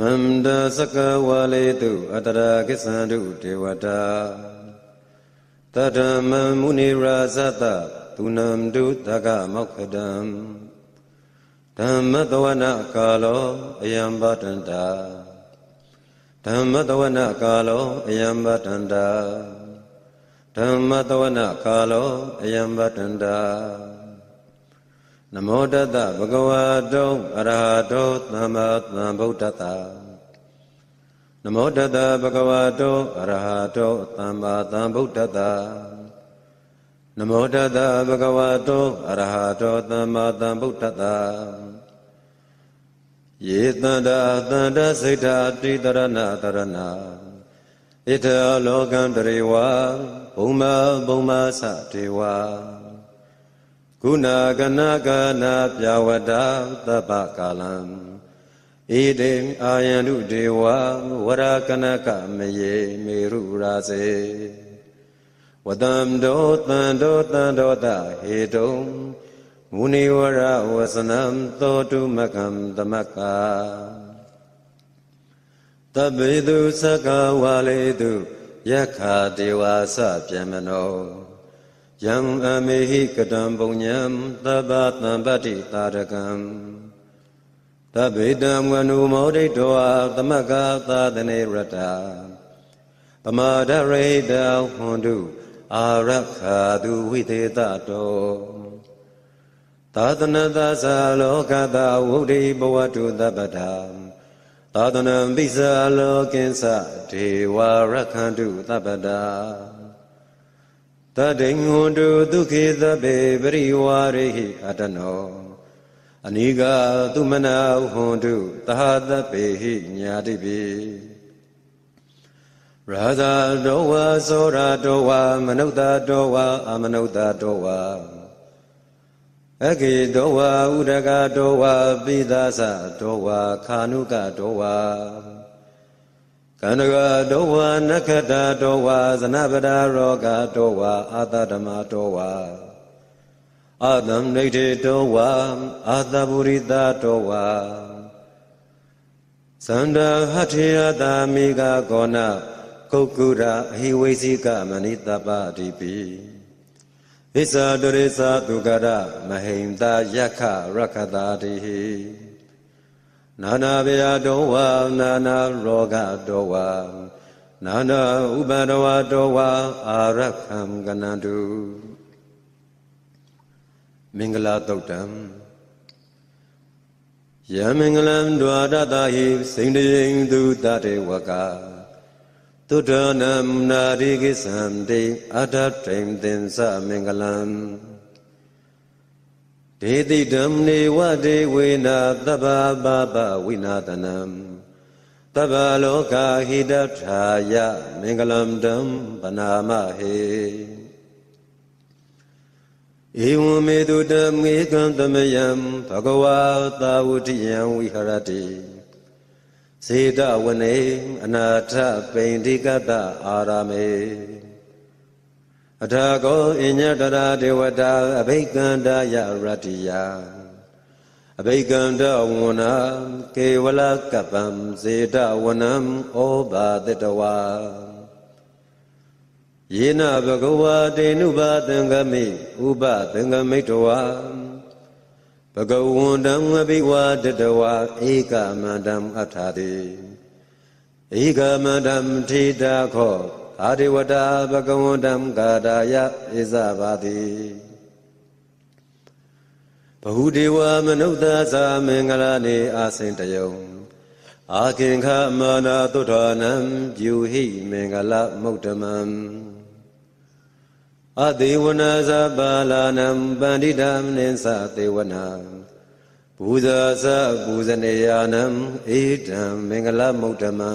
မန္တစကဝါလေတုအတရာကိသန္တုဒေဝတာတတမမုနိရာဇတသူနံတုတကမောက္ခတံဓမ္မတဝနာကာလောအယံဘတန္တာဓမ္မတဝနာကာလောအယံဘတန္တာဓမ္မတဝနာကာလောအယံဘတန္တာနမောတတဗဂဝတုံအရဟတောသမ္မာသမ္ဗုဒ္ဓတ္တနမောတတဗဂဝတုံအရဟတောသမ္မာသမ္ဗုဒ္ဓတ္တနမောတတဗဂဝတုံအရဟတောသမ္မာသမ္ဗုဒ္ဓတ္တယေတန္တာတန္တစိတ်ဓာတိတရဏတရဏဣထလောကံတရေဝဘုံမဘုံမသတေဝကုဏကနကာနာပြဝဒသဗ္ဗကာလံဣတိအာယန္တုဒေဝဝရကနကမယေမေရုရာစေဝတံဒောတံဒောတံဒောတဟေတုံမုနိဝရဝစနံသောတုမကံသမကာတပိတုသကဝါလေတုယက္ခဒေဝသပြမနောယံအမေဟိ ကတံပုညံသဗ္ဗသံပတ္တိတာရကံသဗ္ဗေတံဝနုမောဒိတောသမဂသာသနေရတာပမာဒရိတဟွန်တုအာရခာတုဝိသေတတောသာသနသာသာလောကတာဝုဒိဘဝတုသဗ္ဗတာသာသနံပိစာလောကိဉ္စဒေဝရခန္တုသဗ္ဗတာတဉ္ဟွန်တုဒုခေသပေပရိဝါရိဟိအတနောအနိကသူမနာဟွန်တုသဟာသပေဟိညာတိပိရာဇာတောဝါသောရာတောဝါမနုဿာတောဝါအမနုဿာတောဝါအဂေတောဝါဥဒကတောဝါပိသသတောဝါခာနုကတောဝါကန္တကတောဝနခတတောဝဇနပဒရောဂတောဝအာတဓမ္မတောဝအာတံနေထေတောဝအာတပုရိသတောဝသန္တဟထေရတာမိကကောနကုတ်ကုရာအဟိဝိသိကမဏိတပတိပိဣဇာတရိသသူကရမဟိန္တာယက္ခရခတာတိဟိနာနာဗေယတောဝါနာနာရောဂတောဝါနာနာဥပါဒဝတောဝါအာရခံကနန္တုမင်္ဂလာတုတ်တံယမင်္ဂလံဒွါရတဟိစိန္ဒယိသူတတေဝကသုဒ္ဓနမနာရိကိသံတေအတ္တတိံသင်္သမင်္ဂလံဒေတိဓမ္မေဝဒေဝေနာသဗ္ဗပါပဝိနာတနံသဗ္ဗလောကဟိတထာယမင်္ဂလံဓမ္ပနာမဟေဧဝံမေတုဓမ္မေကံသမယံဘဂဝါသာဝတိယံဝိဟရတိစေတဝနေအနာထပိန္ဒိကတအာရမေအထာကောအညတရာဒေဝတာအဘိကန္တယရတ္တိယအဘိကန္တဝနံကေဝလကပံဇေတဝနံဩဘာတတဝါယေနဘဂဝတေနုဘာသင်္ဂမိဥပသင်္ဂမိတဝါဘဂဝန္တံအဘိဝါတတဝါဧကမန္တံအထာတိဧကမန္တံထေတာခောအာရိဝတဘဂဝန္တံကာတာယဣဇဘာတိဘဟုဒေဝမနုဿာသမင်္ဂလာနေအာစိန်တယုံအာခင်ခမာနာသုထာနံပြူဟိမင်္ဂလမုဒ္ဓမံအသေးဝနာဇပါလာနံပန္တိတံနိသသေဝနာဘူဇာသပူဇနေယာနံအေတံမင်္ဂလမုဒ္ဓမံ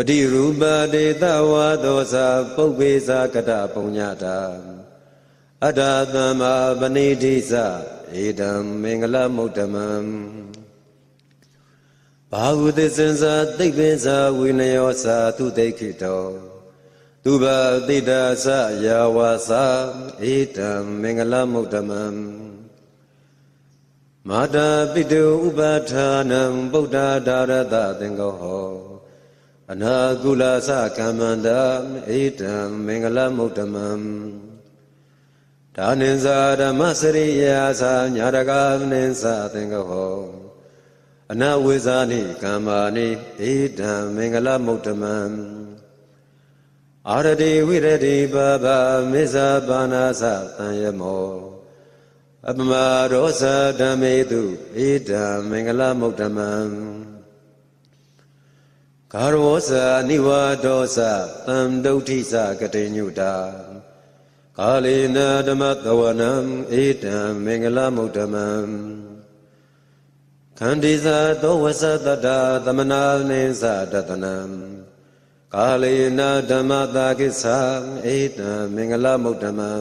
ပတိရူပတေတဝါသောစာပုပ္ပေစာကတပုံညတာအတ္တသမ္မာပဏိတိစဧတံမင်္ဂလမုဒ္ဓမံဘာဟုသစ္စံစာသိပ္ပင်စာဝိနယောစာသူတိခိတော သူဘတိတာစယာဝါစာဧတံမင်္ဂလမုဒ္ဓမံမာတာပိတုဥပါဌာနံဗုဒ္ဓဓာရတသင်္ဃောဟောအနာကုလာသကမ္မန္တအေတံမင်္ဂလမုဒ္ဓမံဒါနိဇာဓမ္မစရိယာသာညာတကာနိသသင်္ကဟောအနဝိဇာနိကမ္မာနိအေတံမင်္ဂလမုဒ္ဓမံအာရတိဝိရတိပပမေဇာပါဏာသသံယမောအပမရောသဓမ္မေတုအေတံမင်္ဂလမုဒ္ဓမံဂါရဝဇာနိဝါဒောဇတံဒုဋ္ဌိဇကတိညုတာကာလေနဓမ္မတဝနံဧတံမင်္ဂလမုဒ္ဓမံခန္ဒီဇာသောဝဇတတသမနာနိဇတတနံကာလေနဓမ္မတာကိသဧတံမင်္ဂလမုဒ္ဓမံ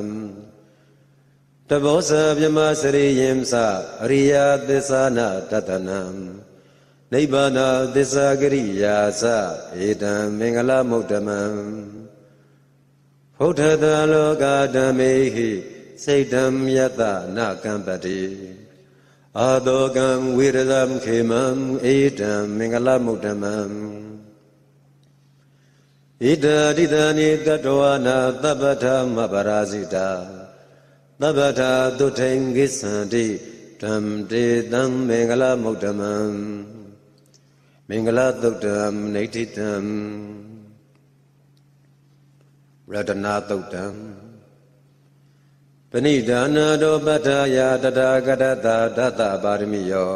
တဘောဇဗြမစရိယံသအရိယသစ္စာနာတတနံနိဗ္ဗာနသစ္စာကရိယာသဧတံမင်္ဂလမုဒ္ဓမံဘုဒ္ဓတလောကဓမ္မေဟိစိတ်တံယတနာကံပတိအာတောကံဝိရဒံခေမံဧတံမင်္ဂလမုဒ္ဓမံဣဒာတိတနိတတဝနာတပ္ပထမပရာဇိတာတပ္ပထသုထိန်ကိသန္တိဓမ္မတေတံမင်္ဂလမုဒ္ဓမံမင်္ဂလာသုတ်တံနိဋ္ဌိတံရတနာသုတ်တံပဏိဒါနာတောပတ္ထာယတထာကတတာဒတ္တပါရမီယော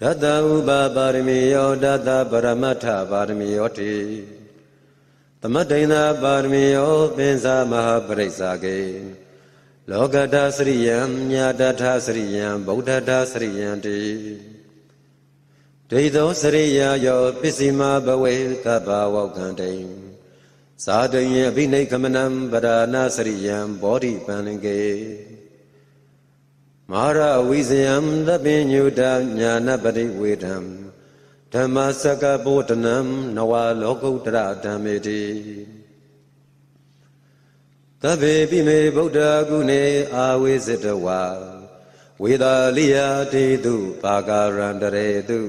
ဒတ္တဥပပါရမီယောဒတ္တပရမတ္ထပါရမီယောတိသမတိန်သာပါရမီယောပင်စာမဟာပရိစ္ဆာကေလောကတသရိယံညာတထသရိယံဗုဒ္ဓတသရိယံတိဒိသောစရိယယောပစ္စည်းမဘဝေကဗ္ဗဝောကံတိသာတယံအဘိနိခမနံပရာဏစရိယံဘောဓိပန္နကေမဟာရဝိဇယံသဗ္ဗညုတညာနပရိဝေဒံဓမ္မစကဘောတနံနဝလောကုတ္တရဓမ္မေတိသဗ္ဗေပိမေဗုဒ္ဓဂုဏေအာဝေစတဝါဝေဒာလိယတေတုပါကာရန္တရေတု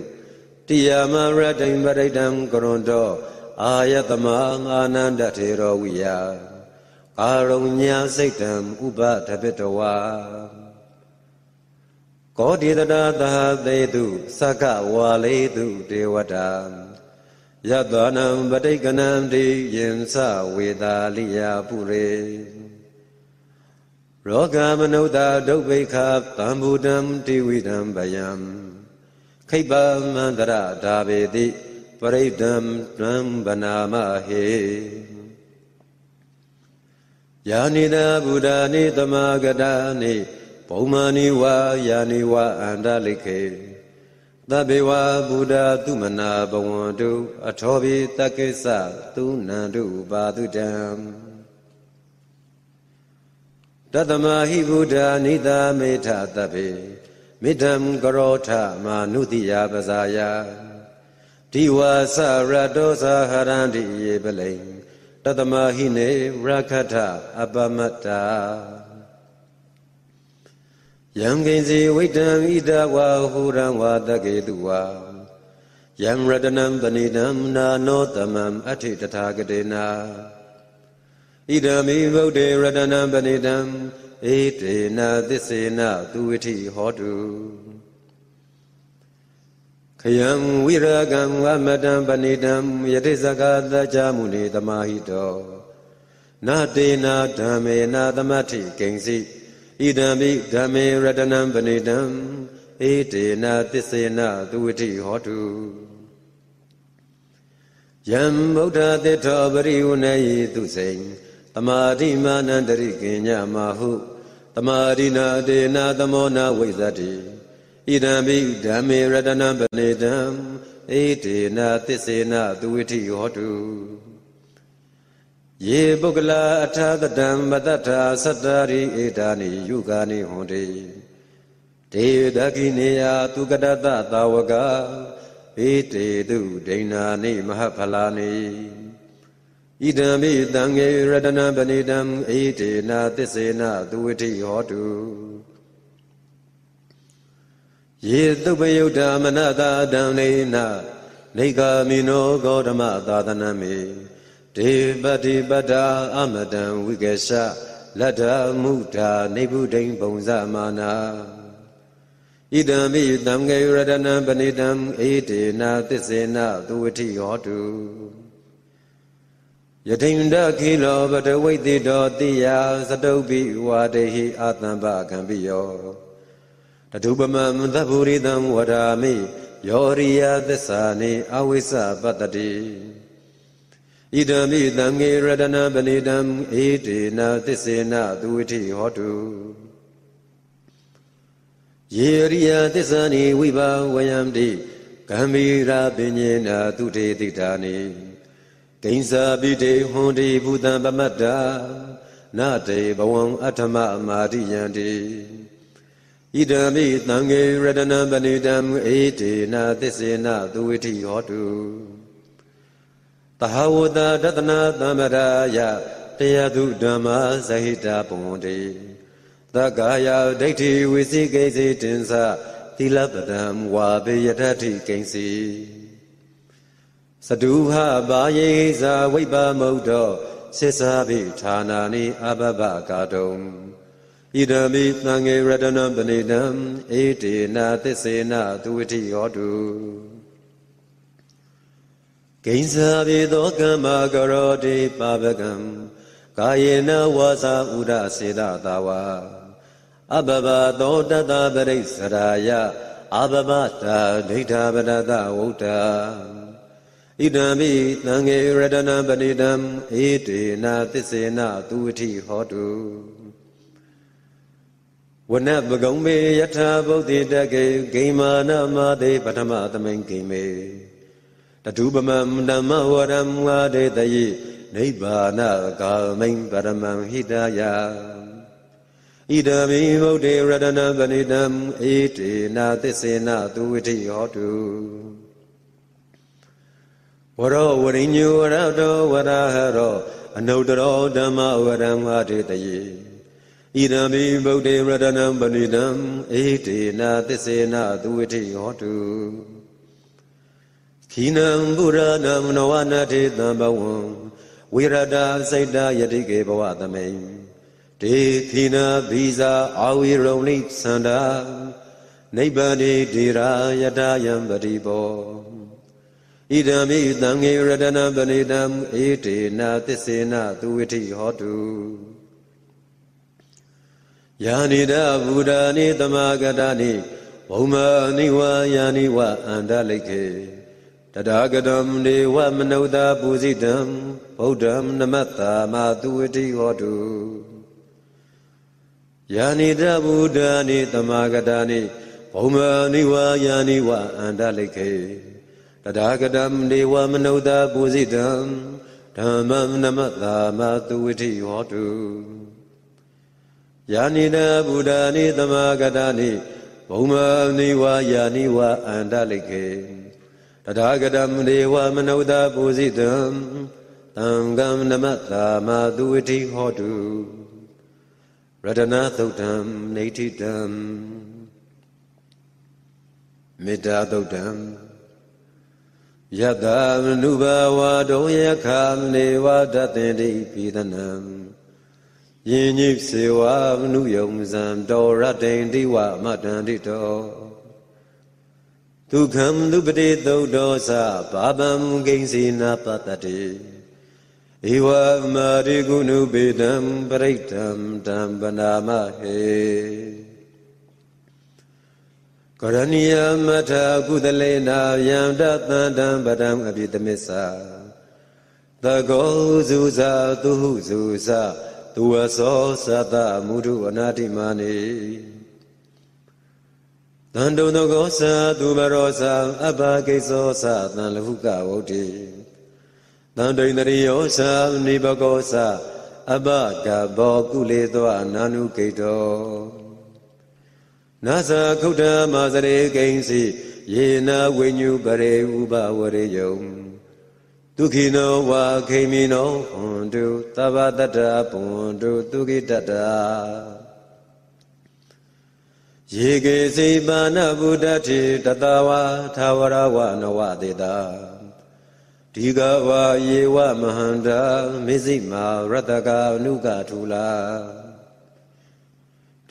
တိယမရတ္တိပရိဒံကရွန်တောအာယတမအာနန္ဒထေရဝိယအာရုံညာစိတ်တံဥပတပိတဝါကောတိတတာသဟသေတုသကဝါလေတုဒေဝတာယတနံပဋိကနံတိယင်စဝေတာလိယပုရေရောဂမနုဿဒုဗ္ဗေခာတံဘူတံတိဝိတံဗယံခိဗမန္တရဒါဝေတိပရိဒံဓမ္ဗနာမဟေယာနိတာဗုဒ္ဓနိတမဂတာနိဘုံမာနိဝါယာနိဝါအန္တလိခေသဗ္ဗေဝါဗုဒ္ဓသူမနာဘဝန္တုအထောဘိတကိစ္စသူနန္တုပါတုတံတတမဟိဗုဒ္ဓနိတာမေထသဗ္ဗေမိဒံကရောထမာနုတိယပဇာယဒီဝါစရတောဇာဟရန္တိယေပလိံတတမဟိနေရခထအပမတ္တာယံကိဉ္စီဝိတံဣဒဝါဟူရံဝါတကေတုဝါယံရတနံပဏိတံနာနောတမံအထိတထာဂတေနာဣဒမိဗုဒ္ဓေရတနံပဏိတံဧတေနသစ္စေနသူဝိထိဟောတုခယံဝိရကံဝမတံပဏိတံယတိစကသัจ जा မူလေတမဟိတောနာတေနာဓမ္မေနာသမတိကိဉ္စီဣဒံပိဓမ္မေရတနံပဏိတံဧတေနသစ္စေနသူဝိထိဟောတုယံဗုဒ္ဓတိထောပရိဝနေယိသူစိဉ္တမာတိမာနန္တရိကိညာမဟုတမာရိနာတေနာသမောနာဝိဇ္ဇတိဣဒံဘိဓမ္မေရတနံပဏိတံဣတေနာသစ္စေနာသူဝိထိဟောတုယေပုဂ္ဂလာအထာတတံပတ္တထာသတ္တရိဧတာနိယုဂာနိဟွန်တိဒေဒကိနေယသူကတတသာဝကဣတေတုဒိဏာနိမဟဖလာနိဣဒံမိတံငေရတနပဏိတံအေတေနသစ္စေနသူဝိထိဟောတုယေတုပယုဒ္ဓမနတာတံနေနနေကာမိနောဂေါတမသာသနမေဒေပတိပတ္တာ အမတံဝိကေရှလတ္ထမုဒ္ဓာနေဗုဒိံပုံဇမာနာဣဒံမိတံငေရတနပဏိတံအေတေနသစ္စေနသူဝိထိဟောတုယထိန်တခေလောပတဝိတိတောတိယသတုပ္ပိဝါဒဟိအတံပကံပိယောတထုပမမသဗ္ဗူရိတံဝရာမိယောရိယသစ္စာနေအဝိစ္စပတ္တိဣဒံမိတံငေရတနာပဏိတံဣတေနသစ္စေနသူဝိထိဟောတုယေရိယသစ္စာနေဝိဘဝယံတိကမ္မိရာပဉ္စနာသူတေတိတာနေကိဉ္စာပိတေဟွန်တိဘူတံပမတ္တာ နတေဘဝံ အထမမာရိယံတိဣဒံမိတံငေရတနံပဏိတံဧတေနသစ္စေနသူဝိထိဟောတုတဟဝတတတနာသမ္မရာယတယတုဓမ္မဇဟိတာပုဝန္တိသက္ကာယဒိဋ္ဌိဝိသိကိစေတင်္စသီလပဒံဝါပေယတ္ထိကိဉ္စီစတုဟဘာယေဇာဝိပမုဒ္ဒောစေစာဘိဌာနာနိအဘဘကာတုံဣဒမိသံဃေရတနပဏိတံဧတေနာသစ္စေနာသူဝတိဟောတုဂိဉ္စာဘေသောကမ္မာကရောတိပါပကံကာယေနဝါစာဥဒစေတသာဝါအဘဘသောတတပရိစ္ဆရာယအဘဘတာဒိဋ္ဌာပဒတဝုဒ္ဓဣဒံမိသံဃေရတနာပဏိတံဧတေနာသစ္စေနာသူဝတိဟောတုဝနပကုံမေယထာဗုဒ္ဓတကေဂိမာနမသေပထမသမိန်ဂိမေတတုပမံဓမ္မဝရံဝါဒေတယေနိဗ္ဗာနကာမိန်ပရမံဟိတယဣဒမိဗုဒ္ဓေရတနာပဏိတံဧတေနာသစ္စေနာသူဝတိဟောတုဝရောဝရိညုဝရတောဝရဟရော အနုတ္တရောဓမ္မဝရမထေတယေဣဒံမိဗုဒ္ဓေရတနံပဏိတံဣတိနာသစ္စေနာသူဝိထိဟောတုခိနံပုရဏမနဝနာထေတံဘဝံဝိရတာစိတ်တယတိကေဘဝသမိန်ဒေခိနာဘီဇာအာဝိရုံလိသန္တာနိဗ္ဗာန်ေဒေရာယတယံပတိဘောဣဒံမိသံဃေရတနာပဏိတံဧတေနသစ္စေနသူဝိထိဟောတုယာနိဒဗုဒာနိတမဂတနိဘုံမနိဝါယာနိဝအန္တလိခေတထာဂတံဒေဝမနုဿာပူဇိတံဗုဒ္ဓံနမတ္တာမာသူဝတိဟောတုယာနိဒဗုဒာနိတမဂတနိဘုံမနိဝါယာနိဝအန္တလိခေတထာဂတံဒေဝမနုဿာပူဇိတံဓမ္မံနမတာမသူဝိထိဟောတုယာနိနာဗုဒ္ဓာနိသမဂတာနိဘုံမနိဝါယာနိဝါအန္တလိကေတထာဂတံဒေဝမနုဿာပူဇိတံတံဂံနမတာမသူဝိထိဟောတုရတနာသုတ်တံနေတိတံမေတ္တာသုတ်တံယတမနုဘဝဒုံယခာမနေဝတတ္တိတိပိဒနံယင်ညိစေဝမနုယုံဇံတောရတ္တိတိဝမတန္တိတောဒုက္ခံဒုပတိသုတ်တောသဘာပံဂိဉ္စီနာပတတိဧဝမာရိကုဏုပေတံပရိဋ္ဌံတံပနာမဟေကရဏီယမထကုသလေနာယံတသန္တံပဒံအပိသမစ္ဆာသကောဇုဇာသူဟုဇုဇာသူဝသောသတ္တမုဒုအနာတိမာနေတန္တုံသောကောသာသူဘရောသာအဘကိသောသာတံလဟုကဝုတ်တိတန္တိန္တရိယောသာနိဘကောသာအဘကဘောကုလေသောအနာနုကိတောနာသခုဒ္ဓမာသရေကိဉ္စီယေနာဝိညုပရေဥပဝရေယုံဒုခိနောဝါခိမိနောဟွန်တုသဗ္ဗတတ္တပုန်တုဒုခိတတ္တယေကေစိပါဏဗုဒ္ဓတိတတဝါသာဝရဝနဝတေတာဒီကဝါယေဝမဟန္တာမေစိမာရတကအနုကထူလာ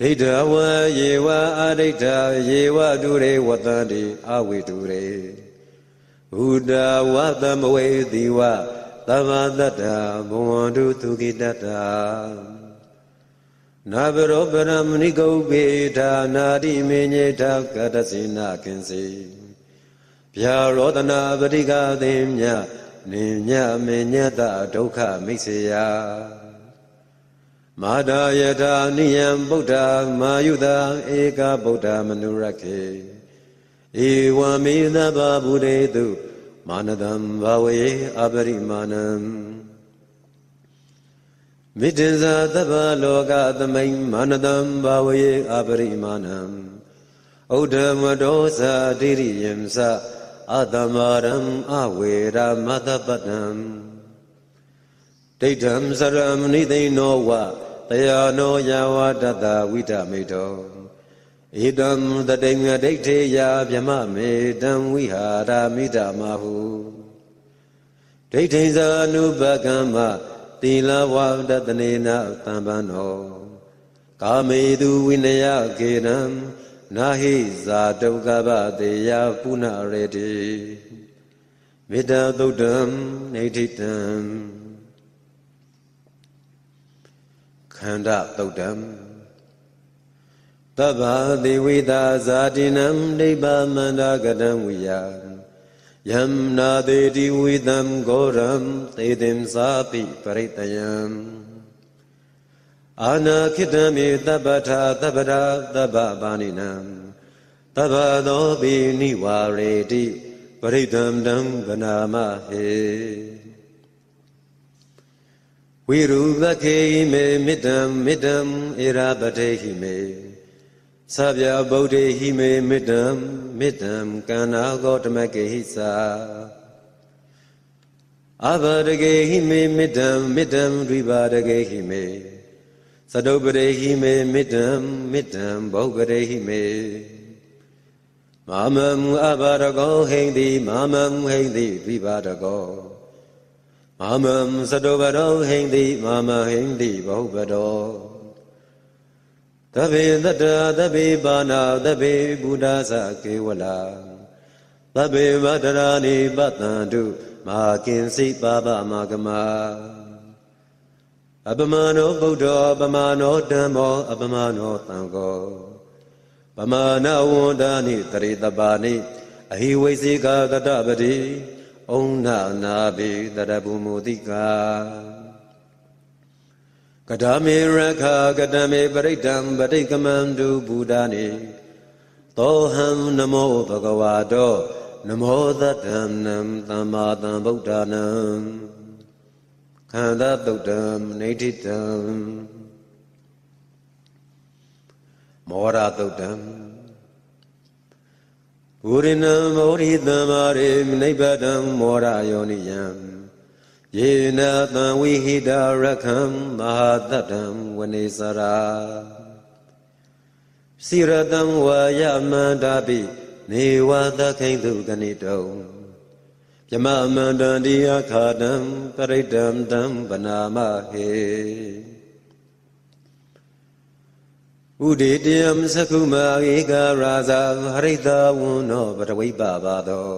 ဒိဋ္ဌဝံယေဝအာဒိဋ္ဌယေဝတုရေဝတန္တိအဝိတုရေဘုဒ္ဓဝသမဝေသီဝသဗ္ဗတတ္တဘဝန္တုသူကိတတ္တနာဘရောပရမဏိကုပေဌာနာတိမေညေဌာကတစေနာခင်စီဗျာရောတနာပရိကသေမြနိညမေညတဒုက္ခမိစေယမာဒာယထာနိယံဗုဒ္ဓမာယုတာဧကဗုဒ္ဓမနုရခေဧဝံမေသဗ္ဗဗုဒေတုမာနတံဘာဝေအပရိမာဏံမိတ္တဇာသဗ္ဗလောကသမိန်မာနတံဘာဝေအပရိမာဏံဩဓမတောဇာတိရိယံသအတမရံအဝေရမတပတံဒိဋ္ဌံစရမဏိသိဏောဝတယောနောယဝတတဝိတမိတောဧတံတတိငဒိဋ္ဌေယဗျမမေတံဝိဟာရမိတမဟုဒိဋ္ဌိဇာနုပကမ္မတိလဝတတနေနသံပန္နောကာမေသူဝိနယကေနံနာဟိဇာတုကဗတေယပုဏရေတိမေတ္တာသုတ်တံနေဋ္ဌိတံခန္ဓာတုတ်တံတဗ္ဗသေဝိတာဇာတိနံနိဗ္ဗာမန္တကတံဝိယယံနာတိတိဝိတံဂောရံသေတိံသာပိပရိတယံအာနာခိတံမေတပ္ပထာတပ္ပရာတပ္ပပါဏိနံတပ္ပသောပိနိဝါရေတိပရိဒံတံဗနာမဟေဝိရုသခေဟိမေမေတ္တံမေတ္တံဧရာပတေဟိမေသဗ္ဗဗုဒ္ဓေဟိမေမေတ္တံမေတ္တံကန္နာဂေါတမကေဟိသာအဘဒကေဟိမေမေတ္တံမေတ္တံဒွိပါဒကေဟိမေသတုပရေဟိမေမေတ္တံမေတ္တံဘုဂရေဟိမေမာမံအဘရကောဟိန္တိမာမံဟိန္တိဒွိပါဒကောမာမံသတုပရောဟိန္တိမာမဟိန္တိဘုပတောတဗေတတတဗေပါဏတဗေဘုဒ္ဓသကေဝလာတဗေမတရာနိပတံတုမာကင်စိပါပမာကမာအပမနောဗုဒ္ဓောပမနောဓမ္မောအပမနောသံဃောပမနဝန္ဒာနိတရိတပါနိအဟိဝိစေကကတပတိဩဏနာဘေတရဘူမူတိကာကဒမေရခကဒမေပရိဒံပရိကမံတုဘုဒ္ဓနေသောဟံနမောဘဂဝါတောနမောသတ္တနံသမ္မာသမ္ဗုဒ္ဓနံခန္ဓာတုတ်တံနိဋ္ဌိတံမောရတုတ်တံဝရဏံမောရိတံမာရိနိဗ္ဗတံမောရယောနိယံယေနသံဝိဟိတရခံမဟာတတံဝနေစရာစိရတံဝါယမန္တာပိနေဝသခိန္တုကဏိတုံယမအမန္တံတိယခါတံပရိတံတံဗနာမဟေဥဒေတယံသကုမာဧကရာဇာဟရိတဝုနောပတဝိပါပါသော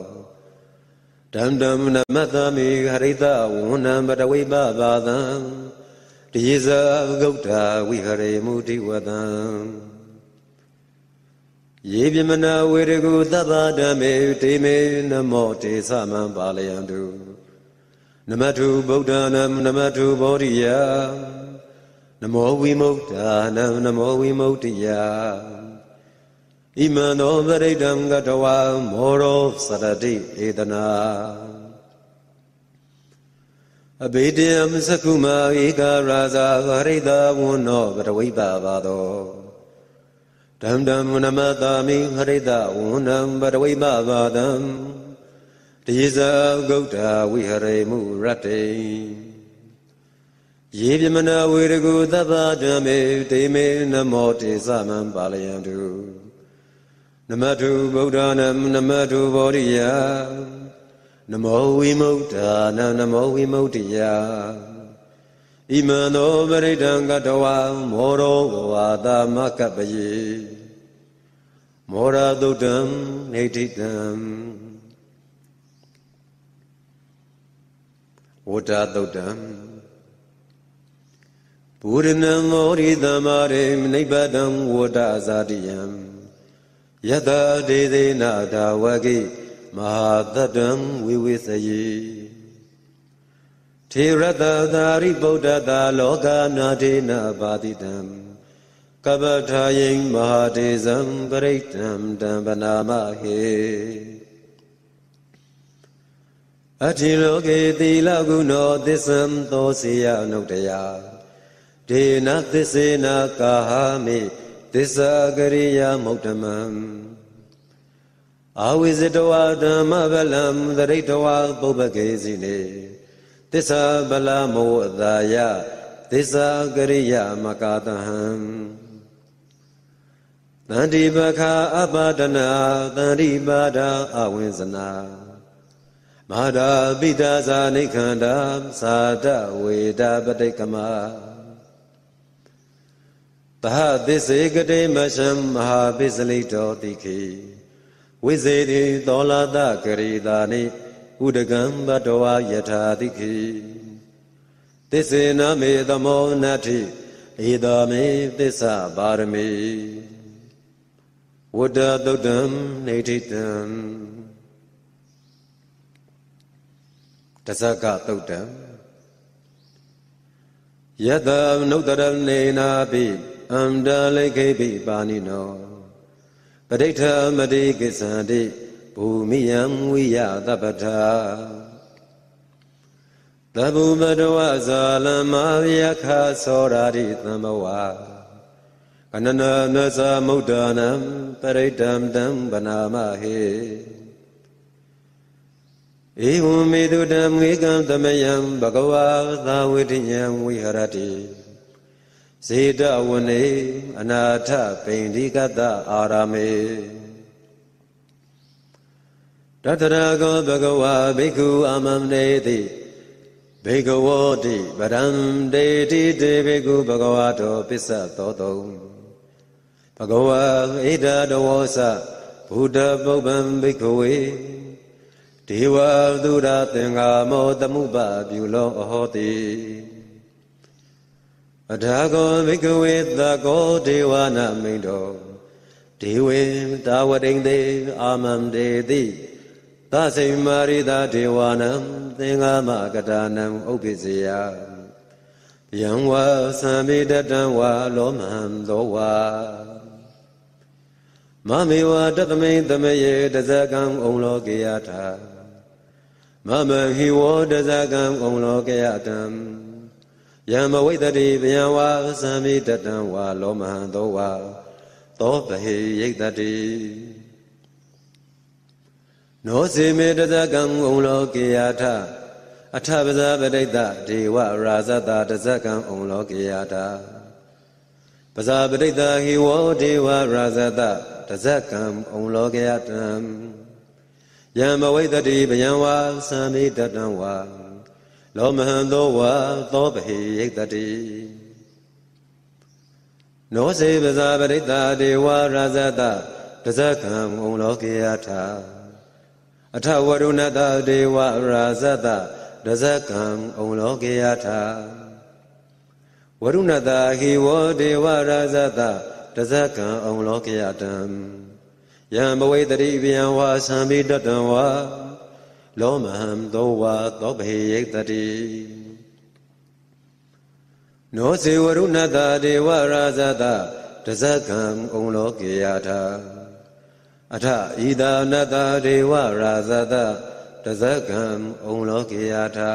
တံတံနမတမေဟရိတဝုနံပတဝိပါပါသံတေဇာဂௌတာဝိဟရေမုဒိဝတံယေပြမနာဝေရကုသဗ္ဗဓမ္မေတေမေနမောတေသမံပါလယံတုနမတုဗုဒ္ဓနံနမတုဗောဓိယံနမောဝိမု ക്ത နံနမောဝိမု ക്തി ယဣမံသောပရိဒံကတဝါမောရောစရတိဧတနာအဘိဓယမသကုမာဧကရာဇာဝရိတဝန္နောပတဝိပါပါသောဓမ္မဓမ္မနမတာမိဟရိတဝန္နံပတဝိပါပါတံတေဇာဂௌတာဝိဟရေမှုရတ္တိယေပြမနာဝေရကုသဗ္ဗဓမ္မေဒိမေနမောတေသမံပါလယံတုနမတုဗုဒ္ဓနာနမတုဗောဓိယနမောဝိမု ക്ത နာနမောဝိမု ക്തി ယဣမံသောပရိဒံကတဝံမောရောဝါသမကပယေမောရသုတ်တံနေတိတံဝတ္တသုတ်တံဘူရဏံမောရိသမရေမနိဗ္ဗတံဝတ္တဇာတိယံယတဒေသေနာဒါဝကိမဟာတတံဝိဝိစယေထေရတသာရိဗုဒ္ဓတာလောကနာထေနာပါတိတံကပ္ပထာယိမဟာဒေဇံပရိတံတံပနာမဟေအတ္တိလောကေတိလကုဏော သစ္စံသောစေယနုတ္တယာဒေနသစ္စေနာကာဟာမိသစ္စာကရိယာမௌတမံအာဝိဇတဝါဓမ္မဗလံသရိတဝါပုပ္ပကေစီနေသစ္စာဗလမောအသာယသစ္စာကရိယာမကာတဟံတန္တိပခာအပါဒနာတန္တိပါဒာအဝိဇနာမာဒာပိတာဇာနိခန္ဓာသာတဝေဒပတိကမသဟသစ္စေကတိမရှံမဟာပိစလိတောတိခိဝိစေတိသောလာတကရိတာနိဥဒကံဘတဝါယထာတိခိသစ္စေနမေသမောနတ္ထိဧတမေသစ္စာပါရမေဝတ္တသုတ်တံနေဋိတံတဇကသုတ်တံယတနုတရနေနာပိအန္တလိခေပိပါဏိနောပဋိဋ္ဌမတိကိစ္ဆန္တိဘူမိယံဝိယသဗ္ဗထာတဗုဘဒဝဇာလမယခသောရာတိသမ္ဘဝကနနနသမုဒ္ဒနံပရိဒံတံဗနာမဟေဧဝံမေတုဓမ္မေကံသမယံဘဂဝါသာဝတိယံဝိဟရတိဇေတဝနေအနာထပိန္ဒီကတအာရမေတတရာကောဘဂဝါဘိက္ခုအမမနေတိဘေကဝတိဗရံဒေတိတေဘေကုဘဂဝါတောပစ္စသောတုံဘဂဝါဣဒတဝောစဘုဒ္ဓပုပ္ပံဘေကဝေဒေဝသုရသင်္ဃာမောတမှုပပြုလောအဟောတိအထာကောဘိကဝေသကောဒေဝနာမိန်တော်ဒေဝေတာဝတိန်တေအာမံဒေတိသစိမာရိတာဒေဝနံသင်္ဃမကတာနံဥပ္ပိစယယံဝါသံမိတတံဝါလောမံသောဝါမမေဝတတမိန်တမယေတဇကံဩလောကေယထာမမဟိဝောတဇကံဩလောကေယတံယံမဝိတတိဗျံဝါသံမိတတံဝါလောမဟံသောဝါသောပဟိယိတတိနောစေမေတသကံဥလောကေယထအထပဇပတိတဒေဝရာဇတတဇကံဥလောကေယထပဇာပတိတဟိဝောဒေဝရာဇတတဇကံဥလောကေယတံယံမဝိတတိဗျံဝါသံမိတတံဝါလောမဟံသောဝါသောပဟိယိတတိနောစေပဇာပရိတ္တာဒေဝရာဇတတဇကံငုံလောကေယထာအထဝရုဏတဒေဝရာဇတတဇကံငုံလောကေယထာဝရုဏတဟိဝဒေဝရာဇတတဇကံငုံလောကေယတံယံဘဝေတတိဗျံဝါသံမိတတံဝါလောမဟံသောဝါသောဘေယိတတိနောဇေဝရုဏတာဒေဝရာဇတာတဇကံဩလောကေယထာအထဤသာနတာဒေဝရာဇတာတဇကံဩလောကေယထာ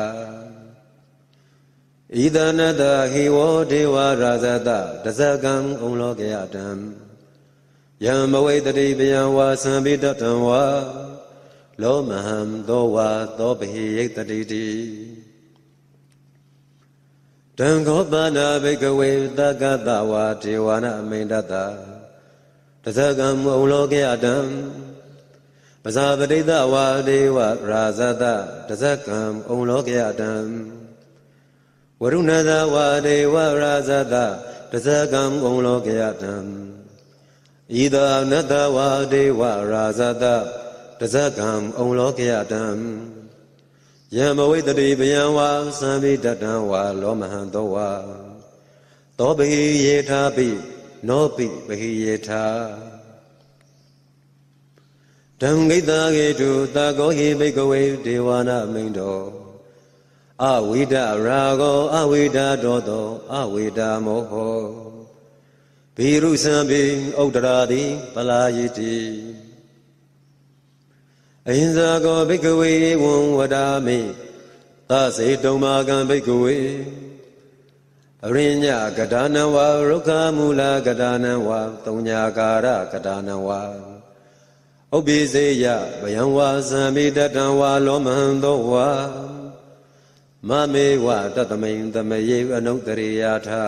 ဤသာနတာဟိဝောဒေဝရာဇတာတဇကံဩလောကေယတံယံမဝိတတိပယံဝါသံပိတတံဝါလောမဟံသောဝါသောပဟိယိတတိတိတံခောပါဏဘိကဝေသကတဝါဒေဝနာအမိန်တတတဇကံမုံလောကေအတံပဇာပတိတဝါဒေဝရာဇတတဇကံအုံလောကေအတံဝရုဏသဝါဒေဝရာဇတတဇကံအုံလောကေအတံဤသာနတဝါဒေဝရာဇတတဇကံအုံလောကယတံယံမဝိတတိပယံဝါသံဘိတတံဝါလောမဟံသောဝါသောဘိယေထာပိနောပိဘိယေထာဓမ္ဂိတာကေတုတာကောဟိဘိကဝေဒေဝနာမိန်တော်အဝိဒရာဂောအဝိဒဒောသောအဝိဒမောဟောဘိရုစံပိဥဒ္ဒရာတိပလာယိတိအဟင်္စာကောဘိကဝေဝံဝဒာမိသစေတုံမာကံဘိကဝေအရိညကဒါနဝရုခမူလကဒါနဝတုံညာကာရကဒါနဝဥပ္ပိစေယဗယံဝသံမိတတံဝလောမဟံသောဝမမေဝတတမိန်တမယေအနုတ္တရိယာထာ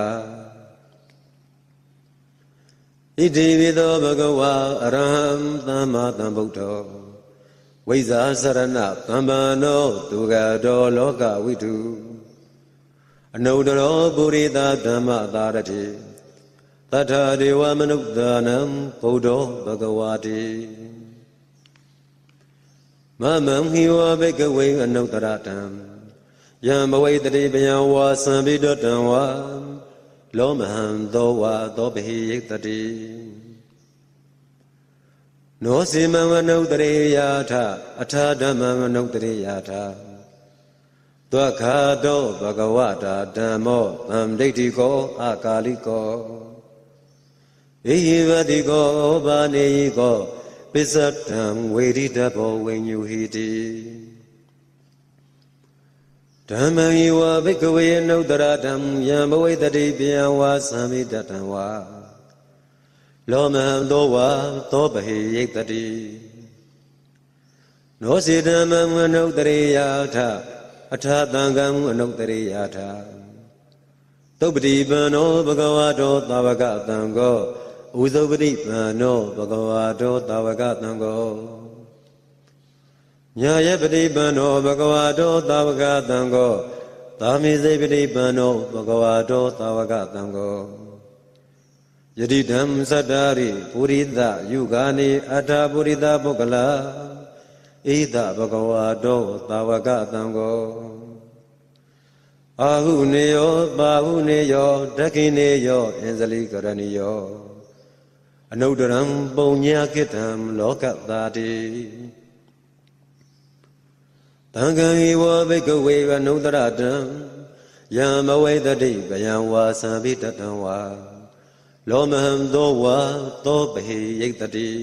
ဣတိဝိသောဘဂဝါအရဟံသမ္မာသမ္ဗုဒ္ဓောဝိဇာစရဏပမ္ပန္နောသူကတော်လောကဝိတုအနုတ္တရောပုရိသဓမ္မသာရတိသတ္ထဒေဝမနုဿာနံဗုဒ္ဓောဘဂဝါတိမမံဟိဝဘိကဝေအနုတ္တရတံယံဘဝိတတိပယံဝါသံပိတတံဝါလောမဟံသောဝါသောပဟိယိတတိနောစီမံဝနုတရေယာထအထာဓမ္မဝနုတရေယာထဒုက္ခတောဘဂဝတာဓမ္မောဗမ္ဒိဋ္ဌိကောအကာလိကောဣဟိဝတိကောဗာနေယိကောပစ္စတံဝေရိတဘောဝิญญูဟိတိဓမ္မံဤဝဘိကဝေနုတရဓမ္မယံဘဝိတတိပြံဝါသံမိတတံဝါလောမဟံသောဝါသောပဟိယိတတိနောစေတမံအနုတ္တရိယာထအထာတံကံအနုတ္တရိယာထသုပတိပန္နောဘဂဝါတောသာဝကတံကောဥသုပတိပန္နောဘဂဝါတောသာဝကတံကောညာယပတိပန္နောဘဂဝါတောသာဝကတံကောသာမိစေပတိပန္နောဘဂဝါတောသာဝကတံကောယတိဓမ္မသတ္တာရိပုရိသယုဂာနိအထာပုရိသပုဂ္ဂလာဣဒဘဂဝါတောသာဝကတံကိုအာဟုနေယော ပါဟုနေယောဒကိနေယော အင်ဇလိကရဏီယော အနုတ္တရံပုံညာကိတံလောကတာတိတံကံဤဝဘိကဝေဝနုတ္တရတံယံမဝိတတိကယံဝါသံဘိတတံဝါလောမဟံသောဝါသောပဟိယိတတိ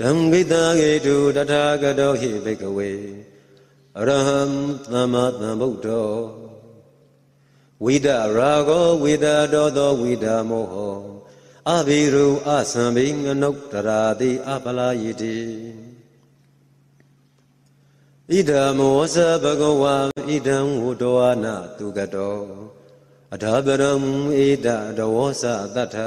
ဓမ္မိတာဂေတုတထာဂတောဟိဘိကဝေအရဟံသမ္မာသမ္ဗုဒ္ဓောဝိဒရာဂောဝိဒတောသောဝိဒမောဟောအဘိရူအသံဘိငနုတရာတိအပလာယိတိဣဒမောဇဘဂဝါဣဒံဝတောနာတုကတောအဓဗရမဧတတဝောစသတ္ထ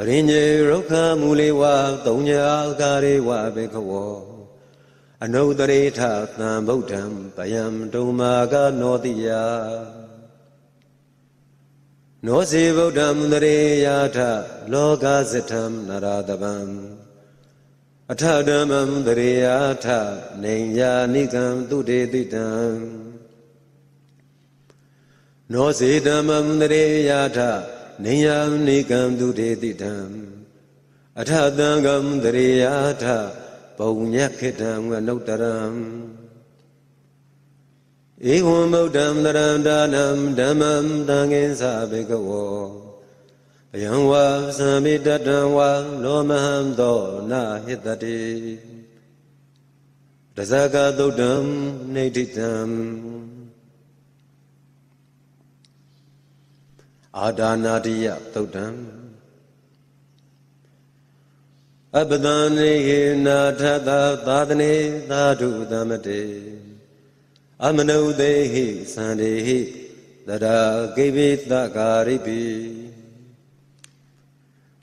အရိညေရုခမူလေဝသုံးညာကာရေဝဘေခဝောအနုတရေထသံဗုဒ္ဓံပယံဒုမာကနောတိယနောစီဗုဒ္ဓံတရေယာထလောကစိထံနရတပံအထဓမ္မံတရေယာထနေညာနိကံသူတေတိတံနောစေတမံတရေယာထနေယံနေကံသူတေတိတံအထတံကံတရေယာထပုံညက်ခေတံဝနုတရံဧဝံဗုဒ္ဓံတရံဒါနံဓမ္မံတံငိသဘေကဝောဘယံဝါသံမိတတံဝါလောမဟံသောနာဟိတတိတဇဂသုတ်တံနေတိတံအာဒါနာတိယသုတ်တံအပဒံနေဟေနာထသသာသနေသာဓုသမတေအမနုသေဟိသန္တေဟိတရာကိဗေတကာရိပိ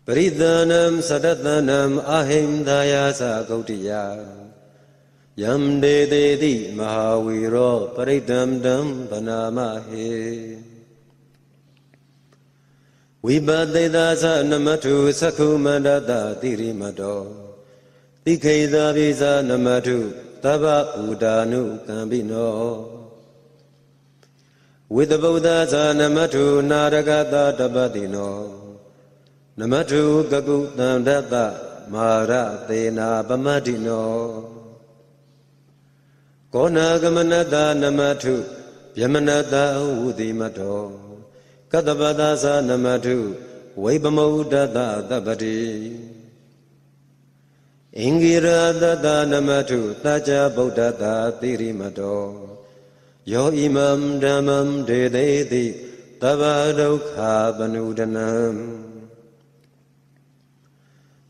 ပရိသနံသတတနံအဟိံဒါယာသဂௌတိယယံဒေတေတိမဟာဝီရောပရိဒံတံဗနာမဟေဝိပတိသာသနမထုသက္ခုမန္တတတိရိမတောတိခိသာပိသာနမထုသဗ္ဗဥဒါနုကံပိနောဝိတဗုဒ္ဓသာနမထုနာရကတတပတိနော နမထုကကုတံဒတ္တမာရသေနာပမတိနောကောနာဂမနတနမထုယမနတဝုတိမတောကတပတာသနမထုဝိပမုဒ္ဒတသပတိအင်္ဂိရာတတနမထုတာချဗုဒ္ဓတာတိရိမတောယောဣမံဓမ္မံဒေသေတိတဗ္ဗဒုက္ခပနုဒနံ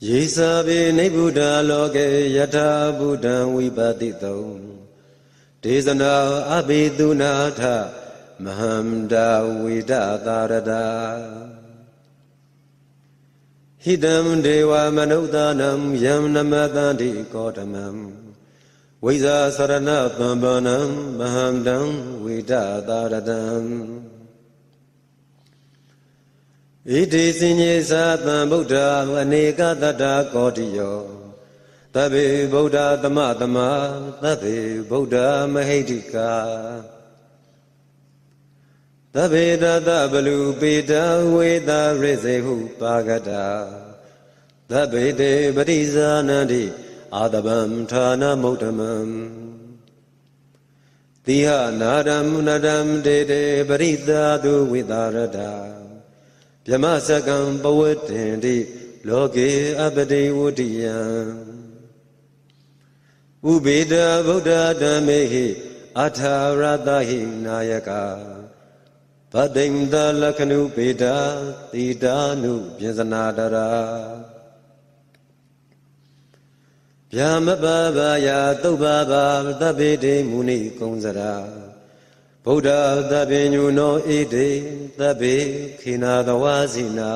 ယေစာပိနိဗ္ဗုဒ္ဓလောကေယထာဘုဒ္ဓံဝိပါတိတုံဒေသနာအဘိတုနာထမဟံဒာဝိဒသာရတာဟိတံဒေဝမနုဿာနံယံနမတန္တိကောတမံဝိဇာသရဏသံဗနံ မဟံဒံဝိဒသာရတံဣတိစဉ္ညေသာသံဗုဒ္ဓအနေကတတ္တာကောတိယောတဗ္ဗေဗုဒ္ဓသမသမသဗ္ဗေဗုဒ္ဓမဟိတိကာသဗ္ဗေတတဗလူပေတဝေတရိစေဟုပါကတာသဗ္ဗေတေပရိဇာနန္တိအာတဗံဌာနမုဒ္ဓမံတိဟနာရမနတံတေတေပရိသာသူဝိတာရတာဗျမစကံပဝတ္တင်တိလောကေအပတိဝုတ္တယံဥပေတဗုဒ္ဓဓမ္မေဟိအထာရတဟိနာယကာဗတ္တိမတလက္ခဏုပေတာတိတာနုပြင်စနာတရာဗျာမပဗာယတုပ္ပဗာသဗ္ဗေတိမုနိကုံစရာဗုဒ္ဓသဗ္ဗညုနောဣတိသဗ္ဗေခိနာသဝစီနာ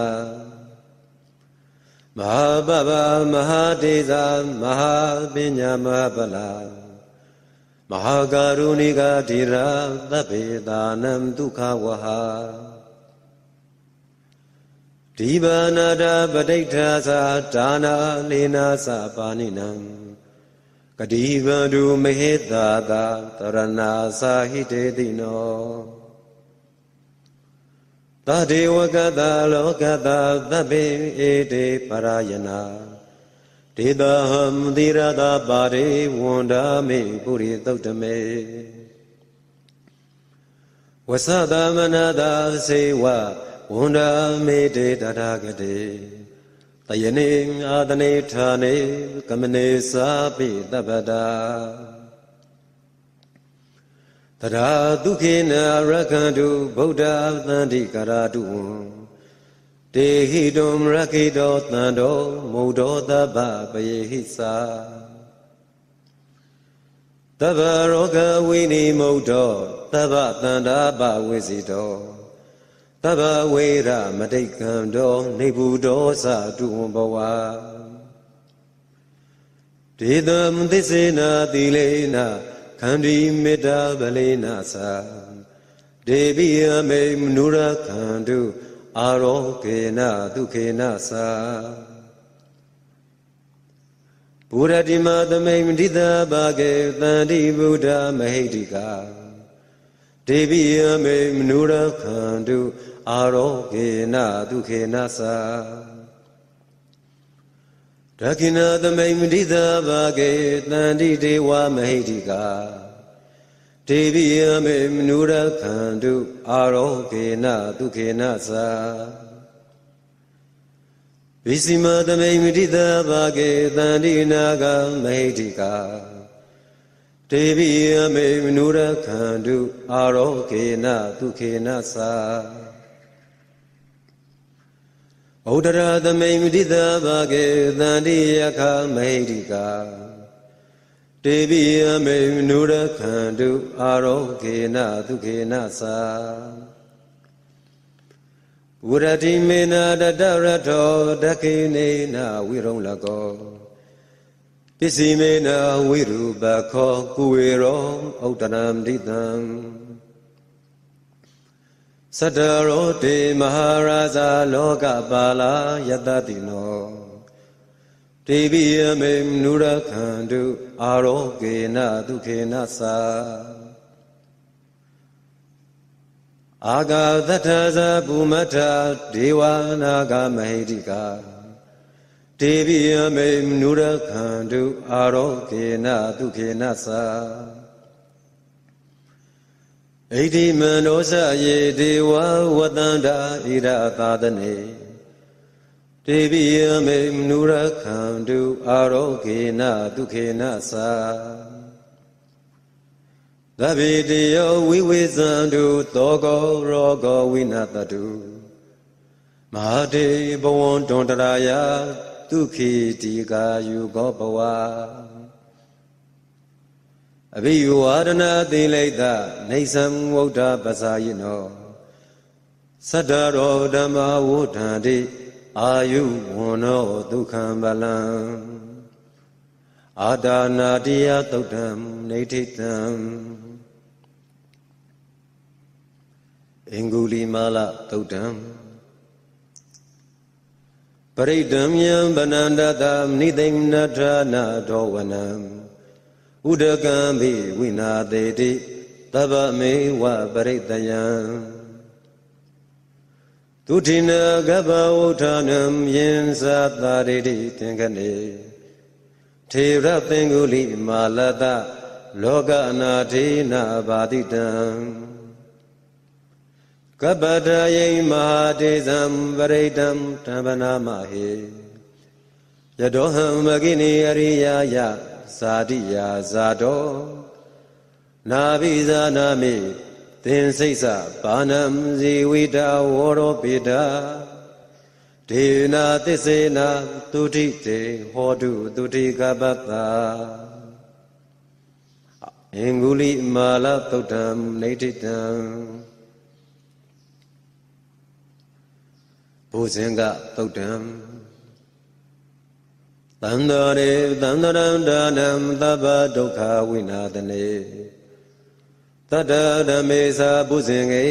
မဟာပဗမဟာဒေဇာမဟာပညာမဟာပလာမဟာကရုဏိကာဓိရာသဗ္ဗေဒါနံဒုက္ခဝဟာဒီဘာနာတာပဋိဋ္ဌာသာဒါနာလေနာသပါဏိနံကတိဗန္ဓုမဟေတာတာတရဏာသာဟိတေတိနောတဒေဝကတာလောကတာသဗ္ဗေဧတေပရာယနာဒေတာဟံသီရတာပါရိဝန္ဒာမေပုရိသုတ်တမေဝသသမနာတာစေဝဝန္ဒာမေတေတထာဂတိတယနေအာသနေဌာနေကမနေစာပိတပ္ပတာတရာဒုခေနရကန္တုဗုဒ္ဓသန္တိကရာတုဝံတေဟိတုမရခိတောတန်တောမုဒ္ဒောတဗ္ဗပယေဟိသာတဗ္ဗရောဂဝိနိမုဒ္ဒောတဗ္ဗတန္တာပဝိစီတောတဗ္ဗဝေရမတိတ်ကံတောနေဘူးဒောသတုဝံဘဝဒေသမသစ္စေနာတိလေနာခန္ဒီမေတ္တာဗလေနာသာဒေဝိယမေမနုရခန္တုအာရောကေနဒုခေနသာဘုရတိမသမိမတိတဘာကေတန္တိဗုဒ္ဓမဟိတိကာဒေဝိယမေမနုရခန္တုအာရောဂေနဒုခေနသာဒကိနာသမိမတိတဘာကေတန္တိဒေဝမဟိတိကာဒေဝိယမေမနုရခန္တုအာရောကေနဒုခေနသာဝိစီမသမိမိတိတဘာကေတန္တိနာကမဟိတိကာဒေဝိယမေမနုရခန္တုအာရောကေနဒုခေနသာဩဒရသမိမိတိတဘာကေတန္တိယခမဟိတိကာဒေဝိအမေနုရခန္တုအာရောခေနဒုခေနသာဝရတိမေနာတတရထောဒကိနေနာဝိရုံလကောပစ္စည်းမေနာဝိရူပခောကုဝေရောဥဒ္ဒနံဒိတံသတ္တရောတေမဟာရာဇာလောကပါလာယတတိနောဒေဝိယမေနုရခန္တုအာရောဂေနဒုခေနသာအာဂာသတ္ထဇာဘူမတ္ထဒေဝနာဂမဟိတိကာဒေဝိယမေနုရခန္တုအာရောဂေနဒုခေနသာဣတိမနောဇယေဒေဝဝတန္တာဣရသာသနေဒေဝိယမေမနုရခံတုအာရောဂေနဒုခေနသာသဗ္ဗေတယောဝိဝေဇံတုသောကောရောဂဝိနတတုမဟာတေဘဝံဒွန်တရာယဒုခေတိကာယုကောဘဝအဘိဝါဒနာတိလိတနေသံဝုဒ္ဓပစာယိနောသတ္တရောဓမ္မဝုဒ္ဓံတိအာယုဝန္နောဒုက္ခံပလံအာဒါနာတိယသုတ်တံနေဋိတံအင်္ဂုလိမာလသုတ်တံပရိဒံယံဗနန္တတနိသိမနထာနာဒောဝနံဥဒကံဘိဝိနာတေတိသဗ္ဗမေဝပရိတယံဒုတိနကဗ္ဗဝဋ္ဌာနံယင်္စသာရိတိသင်္ကနေထေရသင်္ကုလိမာလတလောကအနာထေနာဘာတိတံကပ္ပတယိမဟာတေဇံပရိတံတံပနာမဟေယတောဟံမဂိနိအရိယာယဇာတိယာဇာတောနာဘိဇာနာမိသင်စိတ်စဘာနံဇီဝိတာဝရောပိတာဒေနာသစ္စေနာတုတိတေဟောတုတုတိကပတ္တာအင်္ဂုလိမာလသုတ်တံနေတိတံဘုဇင်ကသုတ်တံတန္တရေတန္တရံဒါနံသဗ္ဗဒုက္ခဝိနာတနေတတဓမေသာပုဇင်ငေ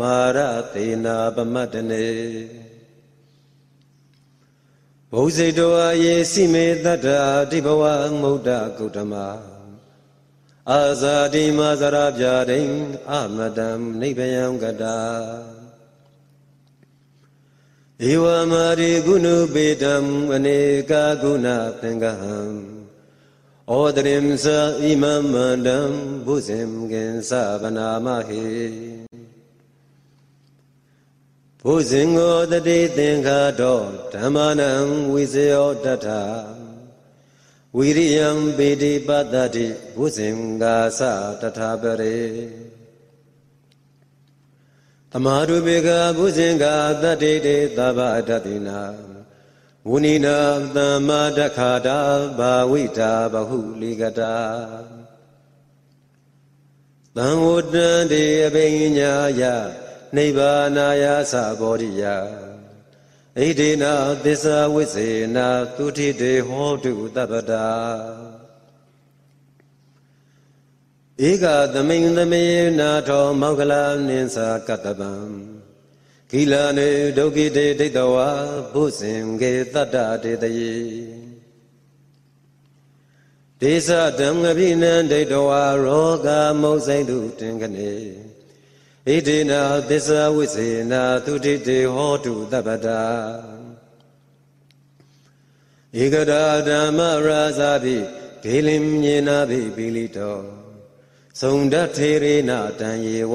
မာရတေနာပမတ္တနေဘုဇိတောအယေစီမေတတ္တာတိဘဝမုဒ္ဒဂုတ္တမအာဇာတိမာဇရာပြာတိံအမတံနိဗ္ဗယံကတာဧဝမာရိကုဏုပေတံအနေကာကုဏသင်္ကဟံဩဒရင်ဇာဣမမန္တံဘုဇင်ကင်္စဗနာမဟိဘုဇင်ကိုတတိသင်္ခါတော်ဓမ္မနံဝိဇယောတထဝိရိယံပေတိပတ္တိဘုဇင်ကာသတထပရေတမာရုပေကဘုဇင်ကာတတိတေသဗ္ဗအတ္တိနာဝဏိနာသမ္မာတခါတာဘာဝိတာဘဟုလိကတာသံဝတ္တံတေအဘိညာယနိဗ္ဗာနာယသဘောဓိယဣဒိနာသစ္စာဝိစေနာသုတိတေဟောတုတပ္ပတာဧကသမိန်သမေနာထောမောကလနိသကတပံကိလနေဒုက္ခိတေဒိဋ္ဌဝါဘုဇင်ကေတတ္တတေတယေဒေသဓမ္မပိနံဒိဋ္ဌဝါရောဂမုတ်ဆိုင်တုတင်ကနေဣတိနာသစ္စာဝိစေနာ သူတိတေဟောတုတပ္ပတာဧကရာဓမ္မရာဇာတိဒေလင်မြေနာပိပိလိတောသုံဒထေရေနာတံယေဝ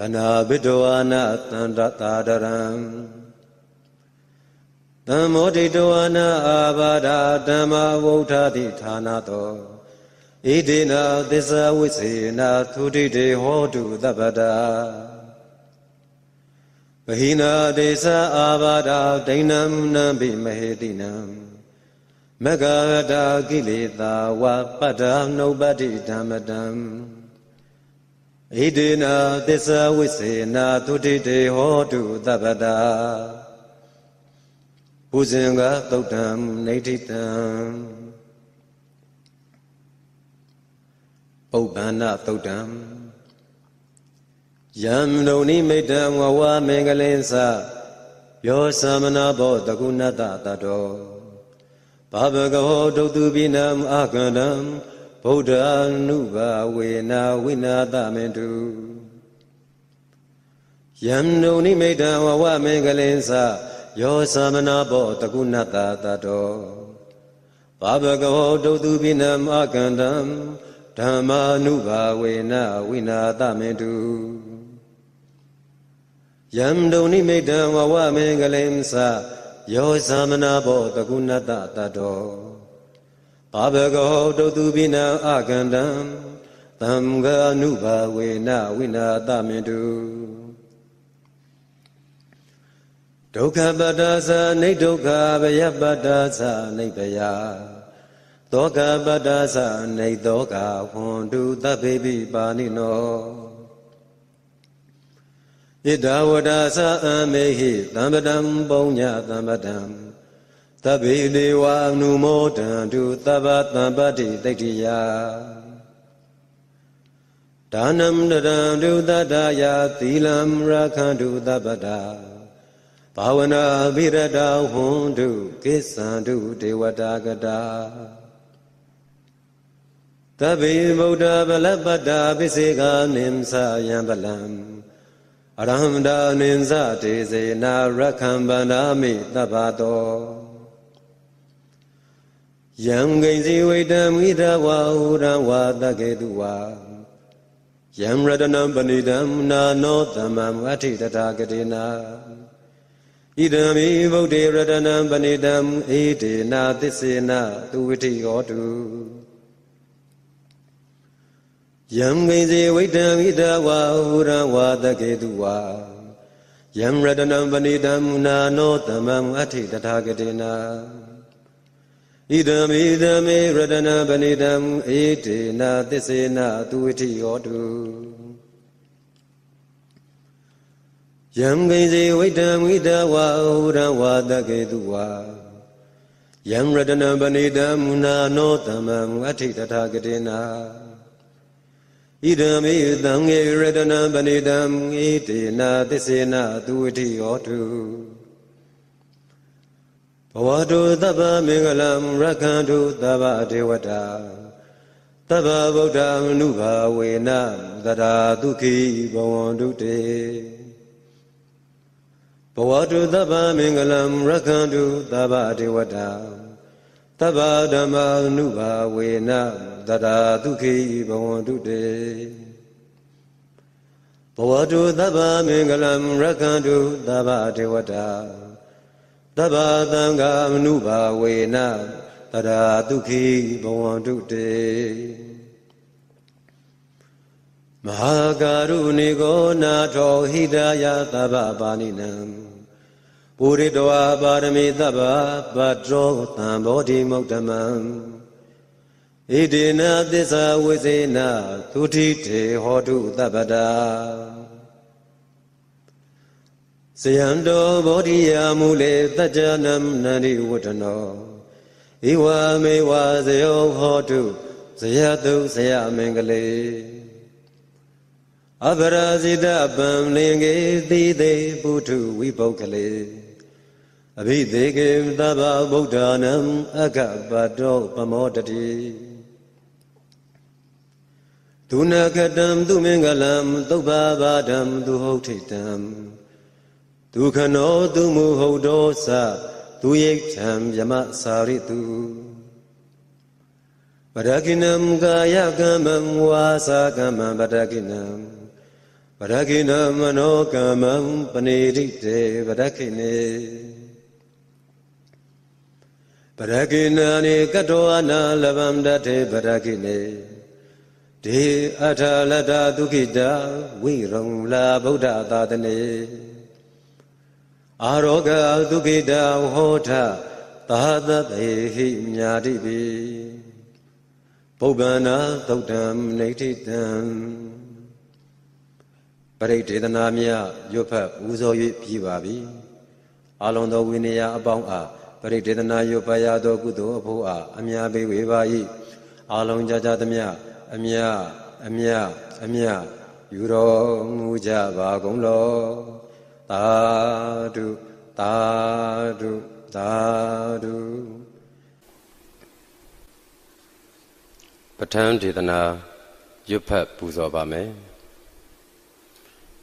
ဗနာဘိတဝါနာတန္တတာဒရံဓမ္မောဒိတဝါနာအာဘာဒာဓမ္မဝုဋ္ဌတိဌာနာတောဣဒိနာသစ္စာဝိစေနာသုတိတေဟောတုသဗ္ဗတာဗဟိနာဒေသအာဘာဒာဒိဏံနံပိမဟေတိနံမဂ္ဂတာကိလေသာဝပတ္တနုပ္ပတိဓမ္မတံဣဒေနသစ္စာဝိစေနာသုတိတေဟောတုသဗ္ဗတာပူဇင်ကသုတ်တံနေဋ္ဌိတံပုပ္ပန္နသုတ်တံယံဒုံနိမိတံဝဝမင်္ဂလင်းစယောသမနာဘောတကုဏတတတောဘဘဂဟောဒုတ်သူပိနံအာကန္တံဗုဒ္ဓ ानु ဘာဝေနာဝိနာတမင်တုယံနုံနိမိတံဝဝမင်္ဂလင်္စယောသမနာဘောတကုဏတတတောဘာဘဂဝဒုတုပိနမအကန္တံဓမ္မာနုဘာဝေနဝိနာတမင်တုယံဒုံနိမိတံဝဝမင်္ဂလင်္စယောသမနာဘောတကုဏတတတောအဘဂဟောတုသူပိနံအကန္တံသံဃာနုဘာဝေနဝိနာတမင်တုဒုက္ခပတ္တသနိဒုက္ခဘယပတ္တသနိဗယသောကပတ္တသနိသောကဟွန်တုသဗ္ဗေပိပါဏိနောဣဒဝဒသအမေဟိသမ္ပတံပုံညသမ္ပတံသဗ္ဗေဒေဝာနုမောတံတုသဗ္ဗတံပတ္တိတိတ္တိယဒါနံတရံတုသတ္တယာသီလံရခန္တုသဗ္ဗတာဘာဝနာဘိရတာဟွန်တုကိစ္ဆံတုဒေဝတာကတာသဗ္ဗေဗုဒ္ဓဗလပတ္တာပိစေကာနိမ်ဆာယံဗလံအရဟံဒါနိမ်ဇတေစေနာရခံဗန္ဒာမိသဗ္ဗတောယံဂိဉ္စီဝိတံမိဒဝါဥရံဝါတကေတုဝါယံရတနံပဏိတံနာနောသမ္မဝဋ္ဌိတထာဂတိနာဣဒံမိဗုဒ္ဓေရတနံပဏိတံဣဒေနာသစ္စေနာသူဝိထိဟောတုယံဂိဉ္စီဝိတံမိဒဝါဥရံဝါတကေတုဝါယံရတနံပဏိတံနာနောသမ္မဝဋ္ဌိတထာဂတိနာဣဒံဣဒမေရတနာပဏိတံအေတေနာသစ္စေနာသူဝိထိဟောတုယံဂိစေဝိတံဝိတဝါဟုရံဝါတကေတုဝါယံရတနာပဏိတံမနာနောတမံအထိတထာကတိနာဣဒံမေသံဃေရတနာပဏိတံအေတေနာသစ္စေနာသူဝိထိဟောတုဘဝတုသဗ္ဗမင်္ဂလံရက္ခန္တုသဗ္ဗဒေဝတာသဗ္ဗဗုဒ္ဓမနုဘာဝေနသရာဒုခိဘဝန္တုတေဘဝတုသဗ္ဗမင်္ဂလံရက္ခန္တုသဗ္ဗဒေဝတာသဗ္ဗဓမ္မနုဘာဝေနသရာဒုခိဘဝန္တုတေဘဝတုသဗ္ဗမင်္ဂလံရက္ခန္တုသဗ္ဗဒေဝတာတဗ္ဗသံဃာမနုဘာဝေနတရာဒုခိဘဝန္တုတေမဟာကရုဏေကောနာထောဟိတာယသဗ္ဗပါဏိနံပုရိတဝါပါရမေသဗ္ဗပတ္တောသံဘောဓိမုဒ္ဓမံဣဒေနသစ္စာဝိစေနသုတိတေဟောတုတပ္ပတာဇယံတောဗောဓိယာမူလေတัจ jana နန္ဒီဝတ္ထနောဧဝမေဝဇယောဟောတုဇယတုဇယမင်္ဂလေအဘရာဇိတပံလင်ကေတိတေပုထုဝိပုက္ခလေအဘိသေကေသဗ္ဗဗုဒ္ဓနာအကပတောပမောတတိဒုနကတံသူမင်္ဂလံသုဗ္ဗဘာဒံသူဟုတ်ထိတံဒုက္ခနောသူမူဟုတ်တော်စဒုယိထံယမစာရိတုပရကိနံကာယကမ္မဝါစာကမ္မပရကိနံပရကိနမနောကမ္မပဏိတိတေပရကိနေပရကိနာနိကတောအနာလဗံတတေပရကိနေဒေအထာလတဒုက္ခိတာဝိရုံလာဗုဒ္ဓသာတနေအာရောဂဒုက္ခိတဟောထသာသတေဟိမြာတိပိပုဗ္ဗန္နာသုတ်တံနေတိတံပရိဒေသနာမြရွတ်ဖတ်ဦးစော၍ပြီးပါပြီအာလုံသောဝိနည်းအပေါင်းအားပရိဒေသနာရွတ်ပါရသောကုသိုလ်အဖို့အားအများပေးဝေပါ၏အာလုံကြကြသမျှအမြအမြအမြယူတော်မူကြပါကုန်လောသာဓုသာဓုသာဓုပဋ္ဌာန်းဒေသနာရွတ်ဖတ်ပူဇော်ပါမယ်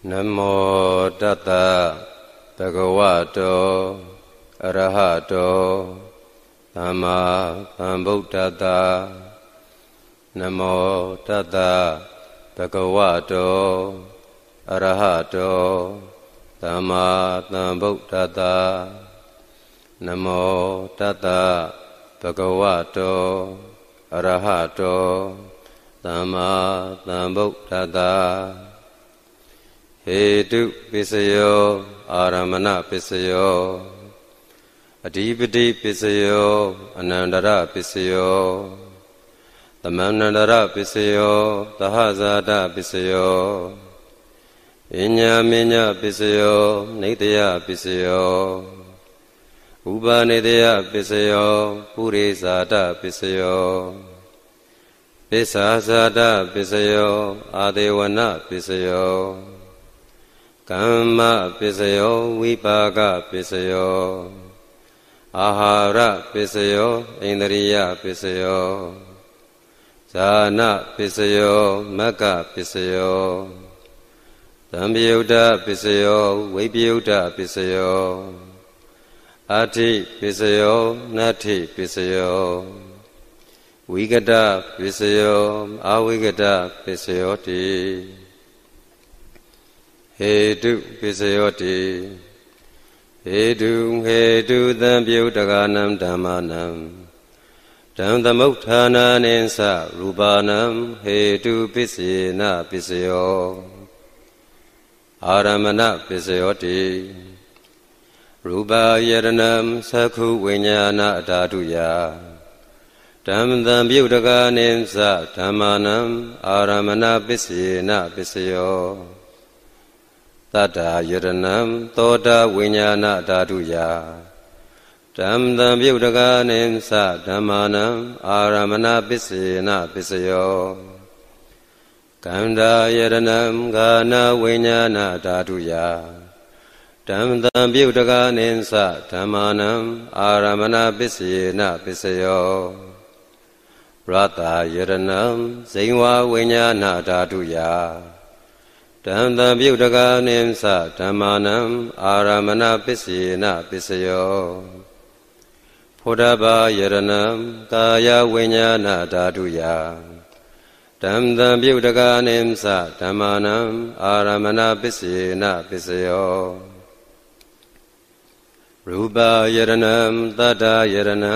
နမောတတ္တဘဂဝတောအရဟတောသမ္မာသမ္ဗုဒ္ဓတ္တနမောတတ္တဘဂဝတောအရဟတောသမ္မာသမ္ဗုဒ္ဓတာနမောတတဘဂဝတောအရဟတောသမ္မာသမ္ဗုဒ္ဓတာဟေတုပစ္စယောအာရမဏပစ္စယောအဓိပတိပစ္စယောအနန္တရပစ္စယောသမန္တရပစ္စယောသဟဇာတပစ္စယောအညာမညပစ္စယောနေတယပစ္စယောဥပါနေတယပစ္စယောပုရိဇာတပစ္စယောပစ္ဆာဇာတပစ္စယောအာဒေဝနပစ္စယောကမ္မပစ္စယောဝိပါကပစ္စယောအာဟာရပစ္စယောဣန္ဒရိယပစ္စယောဇာနပစ္စယောမကပစ္စယောသံပယုတ်တပစ္စယောဝိပယုတ်တပစ္စယောအာထိပစ္စယောနတ္ထိပစ္စယောဝိကတပစ္စယောအာဝိကတပစ္စယောတိဟေတုပစ္စယောတိဟေတုဟေတုသံပယုတ်တကာနံဓမ္မာနံတံသမုဋ္ဌာနာနိသရူပါနံဟေတုပစ္စေနပစ္စယောအာရမဏပစ္စယောတိရူပယရဏံသက္ခုဝိညာဏအဓာတုယဓမ္မတံပြုတ်တကာနိသဓမ္မာနံအာရမဏပစ္စေနပစ္စယောတတ္တာယရဏံသောတာဝိညာဏဓာတုယဓမ္မတံပြုတ်တကာနိသဓမ္မာနံအာရမဏပစ္စေနပစ္စယောကန္တာယရဏံဂာနာဝိညာဏဓာတုယဓမ္မတံပြုတကာနိသဓမ္မာနံအာရမဏပစ္စယေနပစ္စယောရတာယရဏံဇိဝဝိညာဏဓာတုယဓမ္မတံပြုတကာနိသဓမ္မာနံအာရမဏပစ္စယေနပစ္စယောဘုဒ္ဓဘာယရဏံကာယဝိညာဏဓာတုယဓမ္မံပြုတ်တကာနိမ္စဓမ္မာနံအာရမဏပစ္စေနပစ္စယောရူပယရဏံတတ္တယရဏံ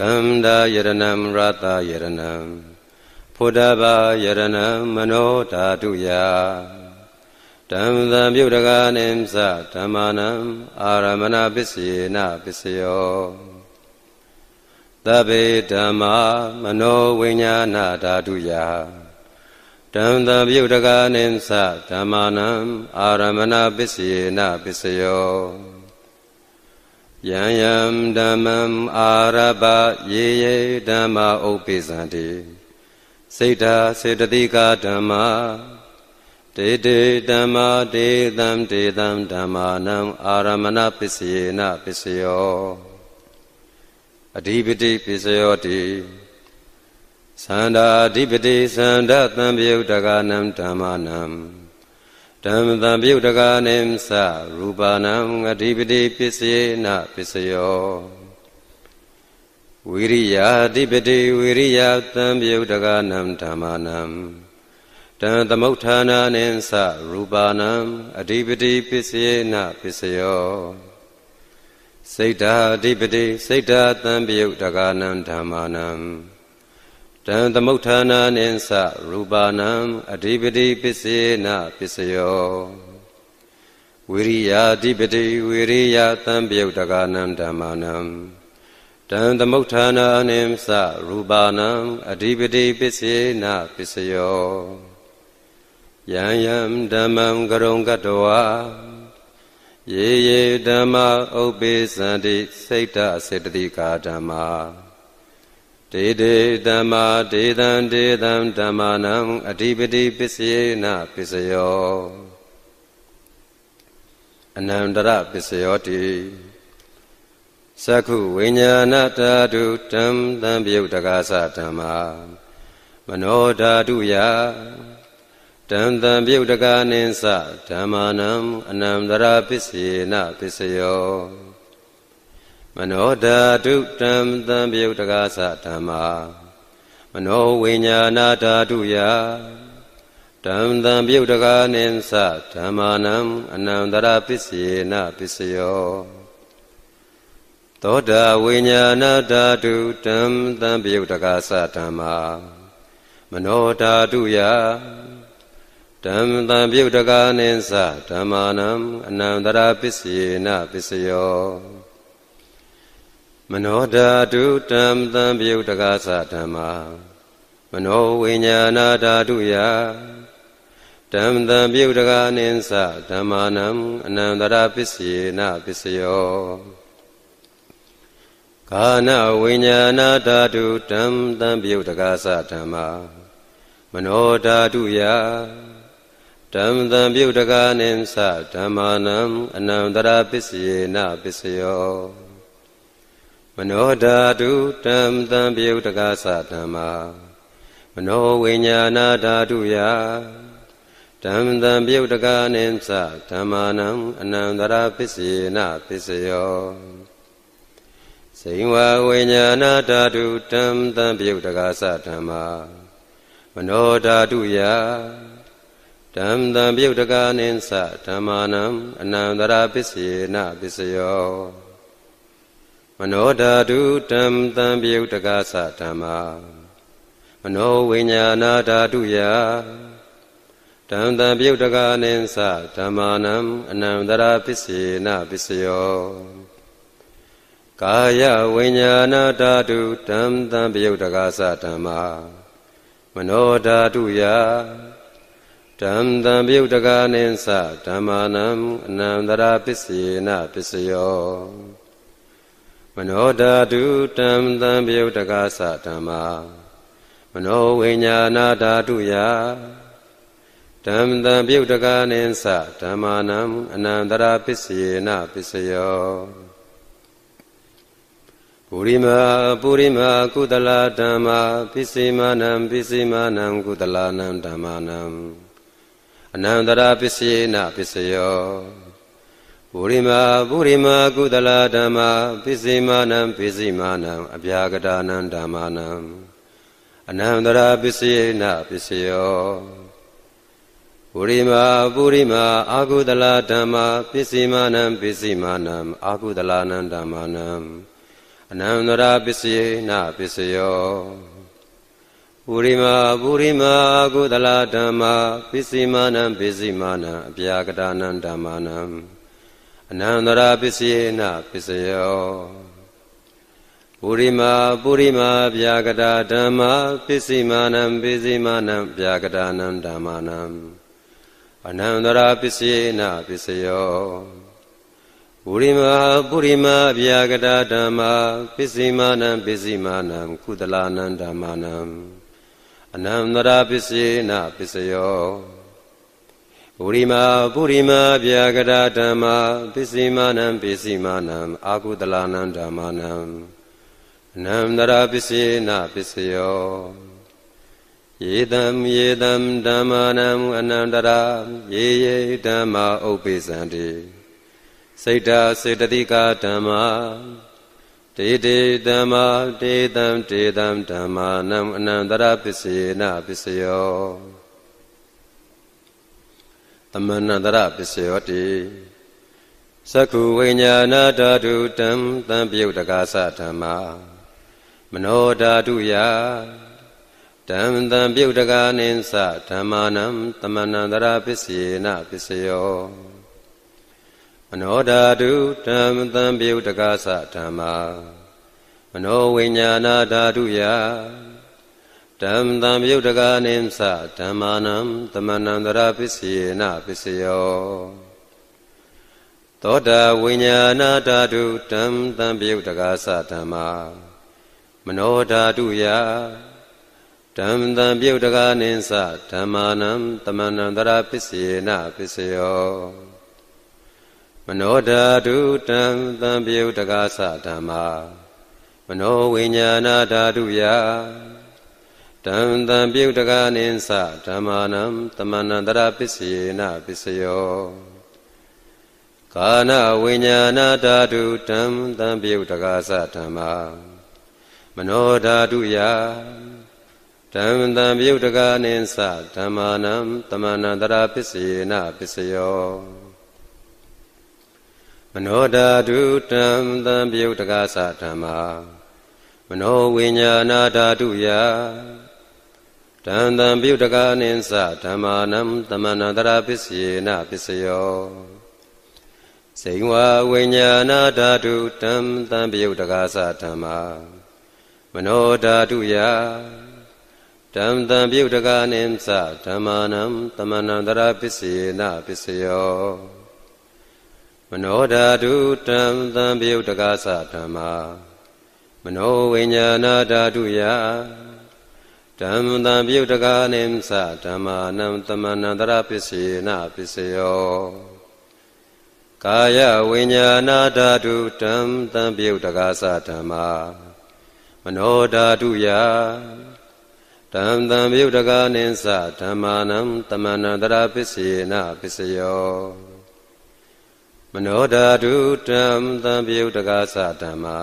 ကန္ဓာယရဏံရတယရဏံဖုဒ္ဓဘာယရဏံမနောဓာတုယဓမ္မံပြုတ်တကာနိမ္စဓမ္မာနံအာရမဏပစ္စေနပစ္စယောသဗ္ဗေဓမ္မာမနောဝိညာဏဓာတုယတံတံပြုတကာနိသဓမ္မာနံအာရမဏပစ္စယေနပစ္စယောယံယံဓမ္မံအာရဘယေယေဓမ္မာဥပ္ပိသန္တိစိတ်ဓာစေတသိကဓမ္မာ တေတေဓမ္မာတေတံတေတံဓမ္မာနံအာရမဏပစ္စယေနပစ္စယောအဓိပတိပိစယောတိသန္တာအဓိပတိသန္တာသံပယုတ်တကနံဓမ္မနံဓမ္မသံပယုတ်တကနိမသရူပနံအဓိပတိပိစယေနပိစယောဝိရိယအဓိပတိဝိရိယသံပယုတ်တကနံဓမ္မနံတံသမုဋ္ဌာနာနိသရူပနံအဓိပတိပိစယေနပိစယောစိတ်ဓာအဓိပတိစိတ်ဓာတံပယုတ်တကာနံဓမ္မာနံတံသမုဋ္ဌာနာနိသရူပါနံအဓိပတိပစ္စေနပစ္စယောဝိရိယအဓိပတိဝိရိယတံပယုတ်တကာနံဓမ္မာနံတံသမုဋ္ဌာနာနိသရူပါနံအဓိပတိပစ္စေနပစ္စယောယံယံဓမ္မံကရုံကတဝါယေယေဓမ္မဥပ္ပေသန္တိစိတ်တစေတသိကာဓမ္မာဒေဒေဓမ္မာဒေသံဒေသံဓမ္မာနံအဓိပတိပစ္စယေနပစ္စယောအနန္တရပစ္စယောတိသက္ခုဝိညာဏဓာတုဓမ္မံတံပြုတ်တက္ကသဓမ္မာမနောဓာတုယတံတံပြုတ်တကာနိသဓမ္မာနံအနန္တရာပစ္စေနပစ္စယောမနောဓာတုတံတံပြုတ်တကာသဓမ္မာ မနောဝိညာဏဓာတုယတံတံပြုတ်တကာနိသဓမ္မာနံအနန္တရာပစ္စေနပစ္စယောသောတာဝိညာဏဓာတုတံတံပြုတ်တကာသဓမ္မာမနောဓာတုယဓမ္မတံပြုတ်တကာနိသဓမ္မာနံအနန္တရာပစ္စယေနပစ္စယောမနောဓာတုဓမ္မတံပြုတ်တကာသဓမ္မာမနောဝိညာဏဓာတုယဓမ္မတံပြုတ်တကာနိသဓမ္မာနံအနန္တရာပစ္စယေနပစ္စယောကာနဝိညာဏဓာတုဓမ္မတံပြုတ်တကာသဓမ္မာမနောဓာတုယဓမ္မတံပြုတ်တကာနိသဓမ္မာနံအနန္တရာပစ္စယေနပစ္စယောမနောဓာတုဓမ္မတံပြုတ်တကာသဓမ္မာမနောဝိညာဏဓာတုယဓမ္မတံပြုတ်တကာနိသဓမ္မာနံအနန္တရာပစ္စယေနပစ္စယောဇိဝဝိညာဏဓာတုဓမ္မတံပြုတ်တကာသဓမ္မာမနောဓာတုယဓမ္မတံပြုတ်တကာနိသဓမ္မာနံအနန္တရာပစ္စေနပစ္စယောမနောဓာတုဓမ္မတံပြုတ်တကာသဓမ္မာမနောဝိညာဏဓာတုယဓမ္မတံပြုတ်တကာနိသဓမ္မာနံအနန္တရာပစ္စေနပစ္စယောကာယဝိညာဏဓာတုဓမ္မတံပြုတ်တကာသဓမ္မာမနောဓာတုယဓမ္မတံပြုတ်တကာနိသဓမ္မာနံအနန္တရာပစ္စယေနပစ္စယော မနောဓာတုဓမ္မတံပြုတ်တကာသဓမ္မာမနောဝိညာဏဓာတုယဓမ္မတံပြုတ်တကာနိသဓမ္မာနံအနန္တရာပစ္စယေနပစ္စယောပုရိမာပုရိမာကုသလာဓမ္မာ ပစ္စည်းမာနံပစ္စည်းမာနံကုသလာနံဓမ္မာနံအနန္တရာပစ္စယေနပစ္စယောဘူရိမာဘူရိမာကုသလာဓမ္မာပစ္စည်းမာနံပစ္စည်းမာနံအပြာကတာနံဓမ္မာနံအနန္တရာပစ္စယေနပစ္စယောဘူရိမာဘူရိမာအာကုသလာဓမ္မာပစ္စည်းမာနံပစ္စည်းမာနံအာကုသလာနံဓမ္မာနံအနန္တရာပစ္စယေနပစ္စယောပုရိမာပုရိမာကုသလဓမ္မာ ပစ္စည်းမာနံပစ္စည်းမာနံအပြာကတာနံဓမ္မာနံအနန္တရာပစ္စယေနပစ္စယောပုရိမာပုရိမာပြာကတာဓမ္မာပစ္စည်းမာနံပစ္စည်းမာနံပြာကတာနံဓမ္မာနံအနန္တရာပစ္စယေနပစ္စယောပုရိမာပုရိမာပြာကတာဓမ္မာ ပစ္စည်းမာနံပစ္စည်းမာနံကုသလာနံဓမ္မာနံအနန္တရာပစ္စေနပစ္စယောပုရိမာပုရိမာဗျာကရာဓမ္မာပစ္စည်းမာနံပစ္စည်းမာနံအာကုတလာနံဓမ္မာနံအနန္တရာပစ္စေနပစ္စယောယေတံယေတံဓမ္မာနံအနန္တရာယေယေဓမ္မာဥပ္ပိစံတိစိတ်တာစေတတိကဓမ္မာတေတေတမတေတံတေတံဓမ္မာနံအနန္တရပစ္စယေနပစ္စယောတမနန္တရပစ္စယောတိသက္ခုဝိညာဏဓာတုတံတံပြုတ်တကာသဓမ္မာ မနောဓာတုယဓမ္မတံပြုတ်တကာနိသဓမ္မာနံတမနန္တရပစ္စယေနပစ္စယောမနောဓာတုဓမ္မတံပြုတ်တကားသဓမ္မာမနောဝိညာဏဓာတုယဓမ္မတံပြုတ်တကားနိသဓမ္မာနံတမနန္တရာပစ္စယေနပစ္စယောသောတာဝိညာဏဓာတုဓမ္မတံပြုတ်တကားသဓမ္မာမနောဓာတုယဓမ္မတံပြုတ်တကားနိသဓမ္မာနံတမနန္တရာပစ္စယေနပစ္စယောမနောဓာတုတံတံပြုတ်တကားသဓမ္မာမနောဝိညာဏဓာတုယတံတံပြုတ်တကားနိသဓမ္မာနံတမန္တရာပစ္စယေနပစ္စယောကာနဝိညာဏဓာတုတံတံပြုတ်တကားသဓမ္မာမနောဓာတုယဓမ္မတံပြုတ်တကာနိသဓမ္မာနံတမန္တရာပစ္စယေနပစ္စယောမနောဓာတုတံတံပြုတ်တကားသဓမ္မာမနောဝိညာဏဓာတုယတံတံပြုတ်တကားနိသဓမ္မာနံတမနန္တရာပစ္စယေနပစ္စယောစေဝဝိညာဏဓာတုတံတံပြုတ်တကားသဓမ္မာမနောဓာတုယတံတံပြုတ်တကားနိသဓမ္မာနံတမနန္တရာပစ္စယေနပစ္စယောမနောဓာတုတံတံပယုတ်တကားသဓမ္မာမနောဝိညာဏဓာတုယဓမ္မတံပယုတ်တကားနိသဓမ္မာနံတမနန္တရပစ္စေနပစ္စယောကာယဝိညာဏဓာတုတံတံပယုတ်တကားသဓမ္မာမနောဓာတုယတံတံပယုတ်တကားနိသဓမ္မာနံတမနန္တရပစ္စေနပစ္စယောမနောဓာတုတံသံပြုတ်တကားသဓမ္မာ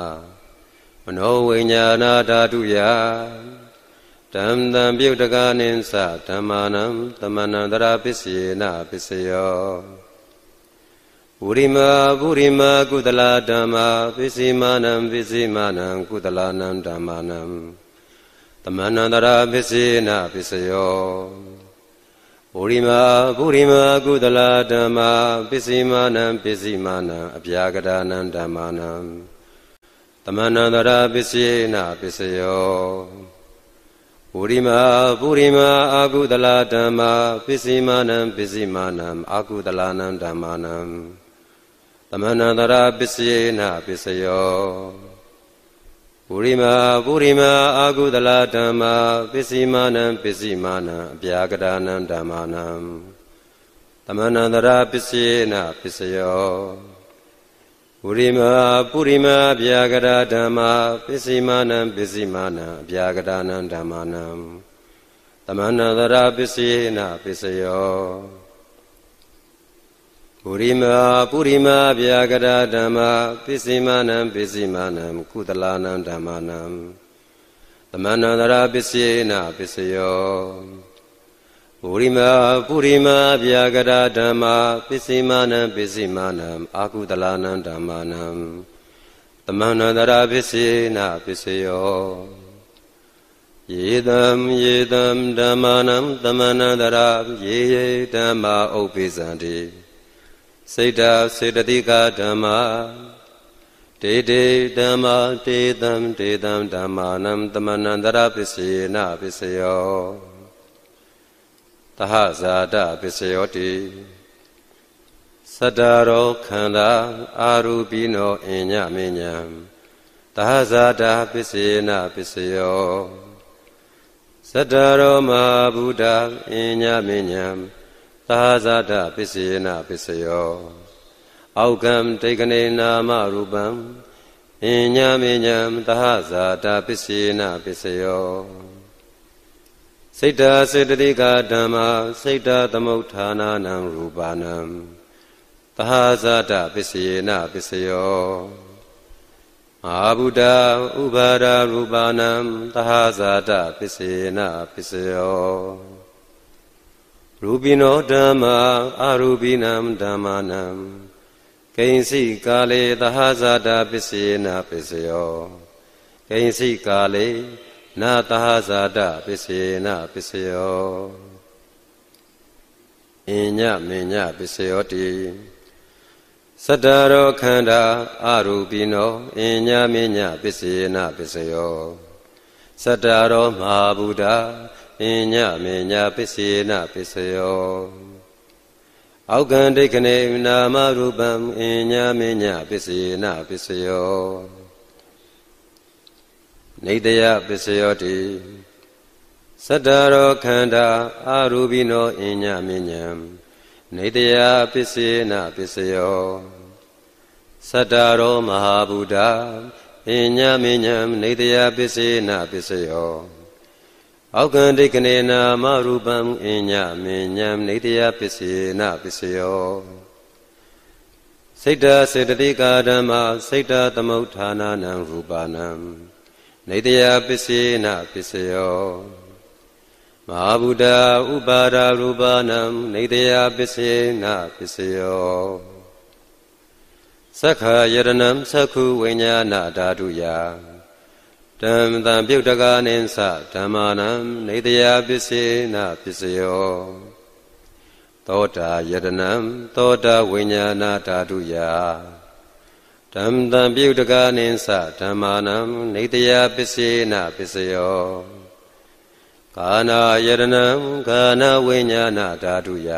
မနောဝိညာဏဓာတုယတံသံပြုတ်တကားနိသဓမ္မာနံတမနံတရာပစ္စယေနပစ္စယောဝုရိမာဝုရိမာကုသလာဓမ္မာပစ္စည်းမာနံပစ္စည်းမာနံကုသလာနံဓမ္မာနံတမနန္တရာပစ္စေနပစ္စယောကိုရိမာကိုရိမာကုသလာဓမ္မာပစ္စည်းမာနံပစ္စည်းမာနံအပြာကဒါနံဓမ္မာနံသမဏန္တရာပစ္စေနာပစ္စယောပုရိမာပုရိမာအာကုသလာဓမ္မာပစ္စည်းမာနံပစ္စည်းမာနံအာကုသလာနံဓမ္မာနံသမဏန္တရာပစ္စေနာပစ္စယောပုရိမာပုရိမာအာဟုတလဓမ္မာပစ္စည်းမာနံပစ္စည်းမာနံအပြာကဒါနံဓမ္မာနံသမဏန္တရာပစ္စေနပစ္စယောပုရိမာပုရိမာအပြာကဒါဓမ္မာပစ္စည်းမာနံပစ္စည်းမာနံအပြာကဒါနံဓမ္မာနံသမဏန္တရာပစ္စေနပစ္စယောပုရိမာပုရိမာဗျာကရဓမ္မာပိစိမာနံပိစိမာနံကုသလာနံဓမ္မာနံသမဏန္တရာပိစိနာပိစယောပုရိမာပုရိမာဗျာကရဓမ္မာပိစိမာနံပိစိမာနံအာကုသလာနံဓမ္မာနံသမဏန္တရာပိစိနာပိစယောယေတံယေတံဓမ္မာနံသမဏန္တရာယေယေဓမ္မာဥပ္ပိစံတိစေတစေတသိကဓမ္မတေတေဓမ္မတေတံတေတံဓမ္မာနံတမနန္တရပစ္စယေနပစ္စယောတဟဇာတပစ္စယောတိသတ္တရောခန္ဓာအာရူပိနောအညမညံတဟဇာတပစ္စယေနပစ္စယောသတ္တရောမဟာဗုဒ္ဓအညမညံသာဇာတပစ္စယေနပစ္စယောအောက်ကံတေကနေနာမရူပံအညမေညံသဟဇာတပစ္စယေနပစ္စယောစိတ်တာစေတသိကဓမ္မာစိတ်တာသမုဋ္ဌာနာနံရူပနံသဟဇာတပစ္စယေနပစ္စယောအာဘုဒ္ဓဥပါဒရူပနံသဟဇာတပစ္စယေနပစ္စယောရူပိနောဓမ္မာအရူပိနံဓမ္မာနံဂိဉ္စီကာလေသဟဇာတာပစ္စယေနာပစ္စယောဂိဉ္စီကာလေနာသဟဇာတာပစ္စယေနာပစ္စယောအညမညပစ္စယောတိသတ္တရောခန္ဓာအရူပိနောအညမညပစ္စယေနာပစ္စယောသတ္တရောမဟာဗုဒ္ဓပညမေညာပစ္စယေနပစ္စယောအောက်ကံဒိဋ္ဌနေနာမရူပံအညာမေညာပစ္စယေနပစ္စယောနေတယပစ္စယောတိသတ္တရောခန္ဓာအာရူပိနောအညာမေညာနေတယပစ္စယေနပစ္စယောသတ္တရောမဟာဗုဒ္ဓအညာမေညာနေတယပစ္စယေနပစ္စယောအောက်ကံဒိကနေနာမရူပံအဉ္ညမေညံနေတယပစ္စေနပစ္စယောစိတ်တစေတသိကာဓမ္မစိတ်တသမုဋ္ဌာနာနံရူပါနံနေတယပစ္စေနပစ္စယောမဟာဗုဒ္ဓဥပါဒရူပါနံနေတယပစ္စေနပစ္စယောသက္ခယရဏံသက္ခုဝိညာဏဓာတုယံဓမ္မတံပြုတ်တကာနိသဓမ္မာနံနေတရာပစ္စေနပစ္စယောသောတာယတနံသောတာဝိညာဏဓာတုယဓမ္မတံပြုတ်တကာနိသဓမ္မာနံနေတရာပစ္စေနပစ္စယောကာနာယတနံကာနာဝိညာဏဓာတုယ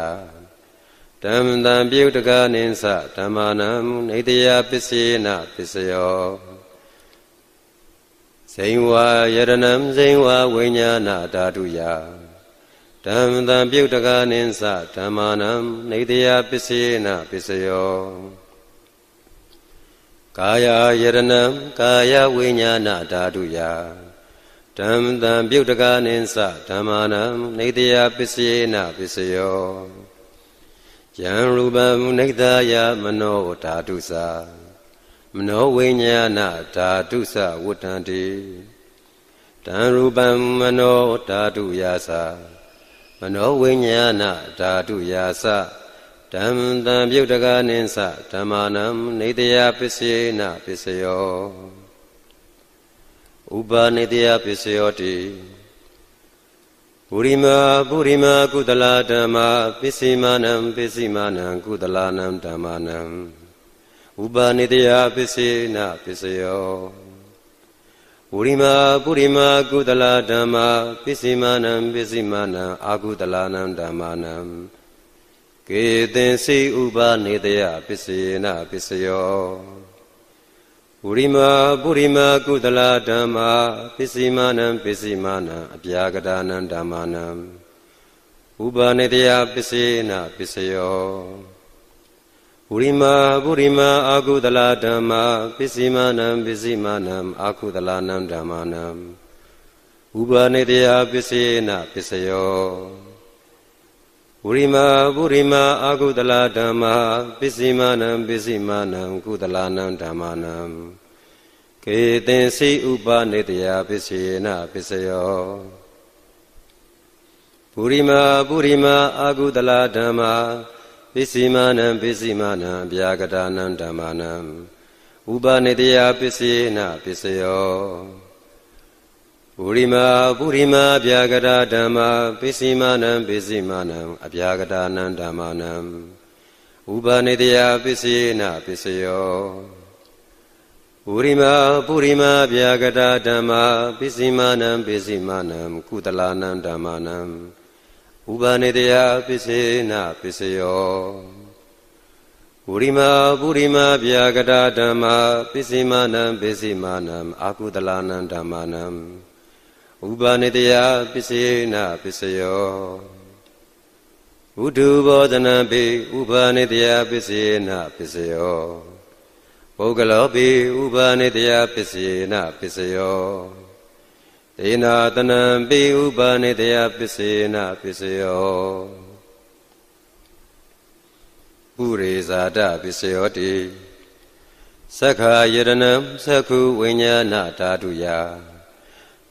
ဓမ္မတံပြုတ်တကာနိသဓမ္မာနံနေတရာပစ္စေနပစ္စယောဇိဝါယရဏံဇိဝါဝိညာဏဓာတုယဓမ္မတံပြုတ်တကာနိသဓမ္မာနံနေတယပစ္စေနပစ္စယောကာယယရဏံကာယဝိညာဏဓာတုယဓမ္မတံပြုတ်တကာနိသဓမ္မာနံနေတယပစ္စေနပစ္စယောယံရူပံနေတယမနောဓာတုသာမနောဝိညာဏဓာတုစဝတ္တံတိတံရူပံမနောဓာတုယာသမနောဝိညာဏဓာတုယာစဓမ္မတံပြုတ်တကာနိသဓမ္မာနံနေတယပစ္စေနပစ္စယောဥပါနေတယပစ္စယောတိပုရိမာပုရိမာကုသလာဓမ္မာပစ္စိမာနံပစ္စိမာနံကုသလာနံဓမ္မာနံဥပါနေတယပစ္စေနပစ္စယောဝရိမာပုရိမာကုသလာဓမ္မာပစ္စည်းမာနံပစ္စည်းမာနံအာကုသလာနံဓမ္မာနံကေသင်စိဥပါနေတယပစ္စေနပစ္စယောဝရိမာပုရိမာကုသလာဓမ္မာပစ္စည်းမာနံပစ္စည်းမာနံအပြာကဒါနံဓမ္မာနံဥပါနေတယပစ္စေနပစ္စယောပုရိမာပုရိမာအာကုသလဓမ္မာ ပစ္စည်းမနံပစ္စည်းမနံအာကုသလနံဓမ္မနံဥပါနေတယာပစ္စည်းနာပစ္စယောပုရိမာပုရိမာအာကုသလဓမ္မာပစ္စည်းမနံပစ္စည်းမနံကုသလနံဓမ္မနံကေတင်စီဥပါနေတယာပစ္စည်းနာပစ္စယောပုရိမာပုရိမာအာကုသလဓမ္မာပိစီမာနံပိစီမာနံဗျာကတာနံဓမ္မာနံဥပနိတယပိစေနပိစယောပုရိမာပုရိမာဗျာကတာဓမ္မာပိစီမာနံပိစီမာနံအဗျာကတာနံဓမ္မာနံဥပနိတယပိစေနပိစယောပုရိမာပုရိမာဗျာကတာဓမ္မာပိစီမာနံပိစီမာနံကုတလာနံဓမ္မာနံဥပါနေတရာပစ္စေနာပစ္စယောဝရိမာပုရိမာဗျာကတာဓမ္မာပစ္စည်းမာနံပစ္စည်းမာနံအာကုတလာနံဓမ္မာနံဥပါနေတရာပစ္စေနာပစ္စယောဝုဒုဘောဓနံပိဥပါနေတရာပစ္စေနာပစ္စယောပုဂ္ဂလောပိဥပါနေတရာပစ္စေနာပစ္စယောဒေနာတနံပိဥပါနေတယပစ္စေနာပစ္စယောပုရိဇာတပစ္စယောတိသက္ခာယတနံသက္ခုဝိညာဏဓာတုယ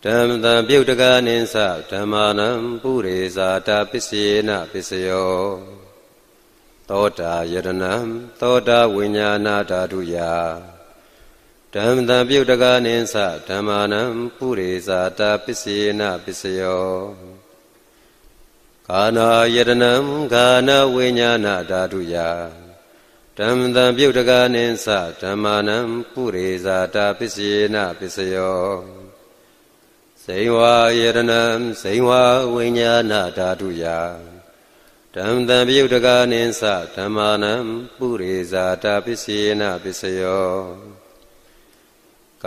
ဓမ္မတံပြုတ်တကာနိသဓမ္မာနံပုရိဇာတပစ္စေနာပစ္စယောသောတာယတနံသောတာဝိညာဏဓာတုယဓမ္မတပြုတ်တကားနိသဓမ္မာနံပုရိဇာတာပစ္စေနပစ္စယောကာနာယတနံကာနာဝိညာဏဓာတုယဓမ္မတပြုတ်တကားနိသဓမ္မာနံပုရိဇာတာပစ္စေနပစ္စယောဇိဝါယတနံဇိဝါဝိညာဏဓာတုယဓမ္မတပြုတ်တကားနိသဓမ္မာနံပုရိဇာတာပစ္စေနပစ္စယော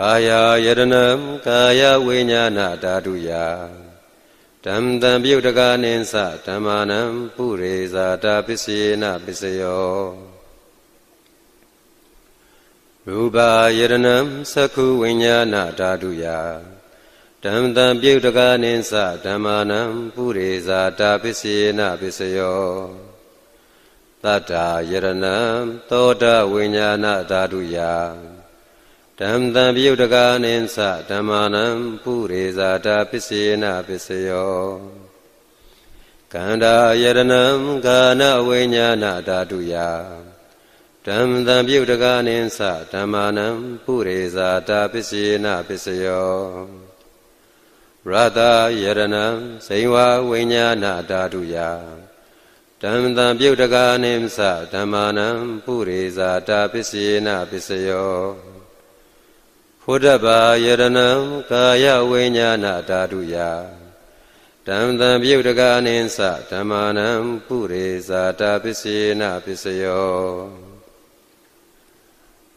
ကာယယတနံကာယဝိညာဏဓာတုယဓမ္မတံပြုတ်တကာနိသဓမ္မာနံပုရိဇာတာပစ္စယေနပစ္စယောရူပယတနံသက္ခုဝိညာဏဓာတုယဓမ္မတံပြုတ်တကာနိသဓမ္မာနံပုရိဇာတာပစ္စယေနပစ္စယောတတ္တာယရဏံသောတာဝိညာဏဓာတုယဓမ္မတံပြုတ်တကာနိသဓမ္မာနံပုရိဇာတာပစ္စေနပစ္စယောကန္တာယရဏံကာနဝိညာဏဓာတုယဓမ္မတံပြုတ်တကာနိသဓမ္မာနံပုရိဇာတာပစ္စေနပစ္စယောရတယရဏံဇိဝဝိညာဏဓာတုယဓမ္မတံပြုတ်တကာနိသဓမ္မာနံပုရိဇာတာပစ္စေနပစ္စယောဖုဒ္ဓဘာယရဏံကာယဝိညာဏဓာတုယဓမ္မတံပြုတ်တကအနိစ္စဓမ္မာနံပုရိဇာတာပစ္စေနပစ္စယော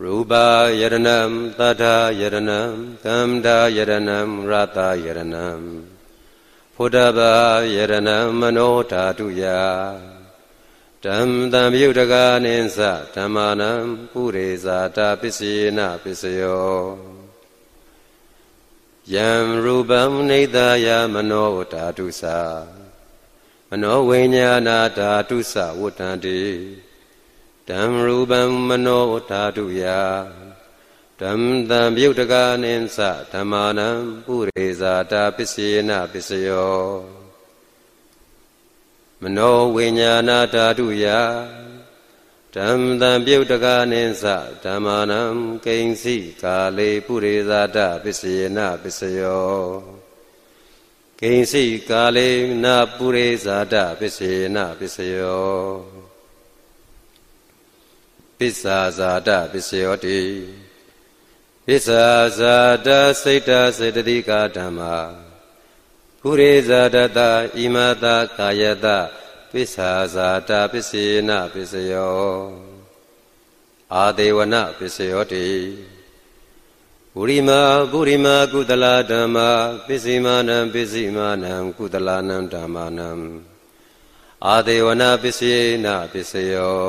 ရူပာယရဏံသတ္ထာယရဏံကမ္မတာယရဏံရတာယရဏံဖုဒ္ဓဘာယရဏံမနောဓာတုယဓမ္မတံပြုတ်တကအနိစ္စဓမ္မာနံပုရိဇာတာပစ္စေနပစ္စယောယံရူပံနိဒာယမနောဓာတုသမနောဝိညာဏဓာတုသဝတ္တံတိဓမ္မရူပံမနောဓာတုယဓမ္မတံပြုတ်တကာနိသဓမ္မာနံပုရိဇာတာပစ္စေနပစ္စယော မနောဝိညာဏဓာတုယဓမ္မတံပြုတ်တကာနိသဓမ္မာနံကိဉ္စီကာလေပုရိသတပစ္စယေနပစ္စယောကိဉ္စီကာလေနာပုရိသတပစ္စယေနပစ္စယောပစ္စာဇာတပစ္စယောတိပစ္စာဇာတစိတ်တစေတတိကဓမ္မာပုရိသတတဣမတကာယတပိစ္ဆာဇာတာပစ္စေနပစ္စယောအာဒေဝနပစ္စယောတိပုရိမာပုရိမာကုသလာဓမ္မာပစ္စည်းမာနံပစ္စည်းမာနံကုသလာနံဓမ္မာနံအာဒေဝနပစ္စေနပစ္စယော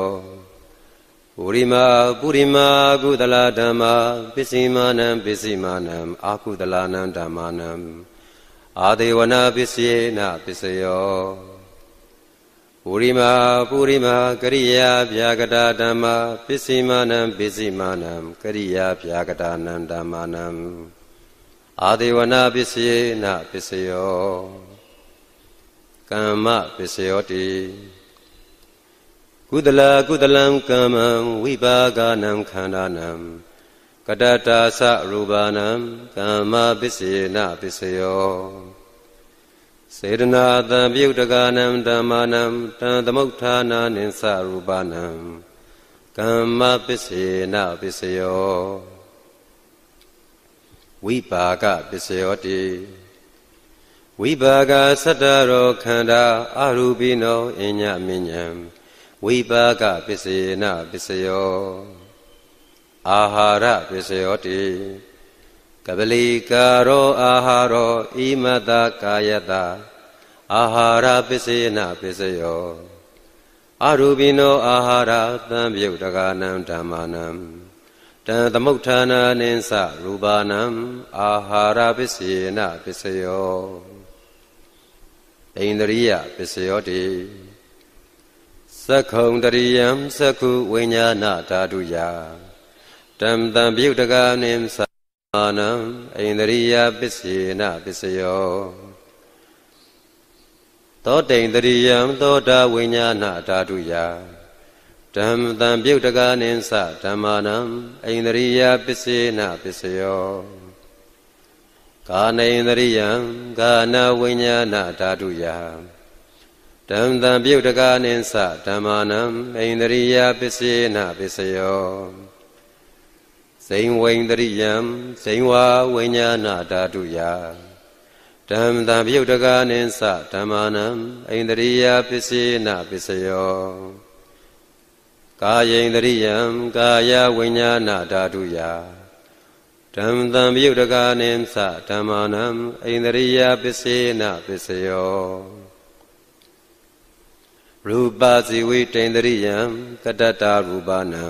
ပုရိမာပုရိမာကုသလာဓမ္မာပစ္စည်းမာနံပစ္စည်းမာနံအာကုသလာနံဓမ္မာနံအာဒေဝနပစ္စေနပစ္စယောပုရိမာပုရိမာ ကရိယာဗျာကတာဓမ္မာပစ္စည်းမာနံပစ္စည်းမာနံကရိယာဗျာကတာနံဓမ္မာနံအာဒေဝနာပစ္စယေနပစ္စယော ကမ္မပစ္စယောတိကုသလကုသလံကမ္မံဝိပါကနံခန္ဓာနံကတတာသရူပနံကမ္မပစ္စယေနပစ္စယောစေတနာတံပြုတ်တကာနံဓမ္မာနံတံသမုဋ္ဌာနာနိသရူပနံကမ္မပစ္စေနပစ္စယောဝိပါကပစ္စယောတိဝိပါကသတ္တရောခန္ဓာအရူပိနောအညမဉ္ဉံဝိပါကပစ္စေနပစ္စယောအာဟာရပစ္စယောတိကပလီကာရောအာဟာရောဣမတကာယတအာဟာရပစ္စေနပစ္စယောအာရူပိနောအာဟာရသံပြုတ်တကာနံဓမ္မာနံတံသမုဋ္ဌာနာနိသရူပါနံအာဟာရပစ္စေနပစ္စယောဣန္ဒရိယပစ္စယောတိသက္ခုံတရိယံသက္ခုဝိညာဏဓာတုယတံတံပြုတ်တကာနိသအာနံအိန္ဒရိယပစ္စေနပစ္စယောသောတိန္ဒရိယံသောတာဝိညာဏဓာတုယဓမ္မတံပြုတ်တကာနိသဓမ္မာနံအိန္ဒရိယပစ္စေနပစ္စယောကာနိန္ဒရိယံကာနဝိညာဏဓာတုယဓမ္မတံပြုတ်တကာနိသဓမ္မာနံအိန္ဒရိယပစ္စေနပစ္စယောဇိံဝိန္ဒရိယံဇိံဝါဝိညာဏဓာတုယဓမ္မတံပြုတ်တကာနိသဓမ္မာနံဣန္ဒရိယပစ္စေနပစ္စယောကာယိန္ဒရိယံကာယဝိညာဏဓာတုယဓမ္မတံပြုတ်တကာနိသဓမ္မာနံဣန္ဒရိယပစ္စေနပစ္စယော ရူပဇီဝိတ္တရိယံကတ္တတာရူပနံ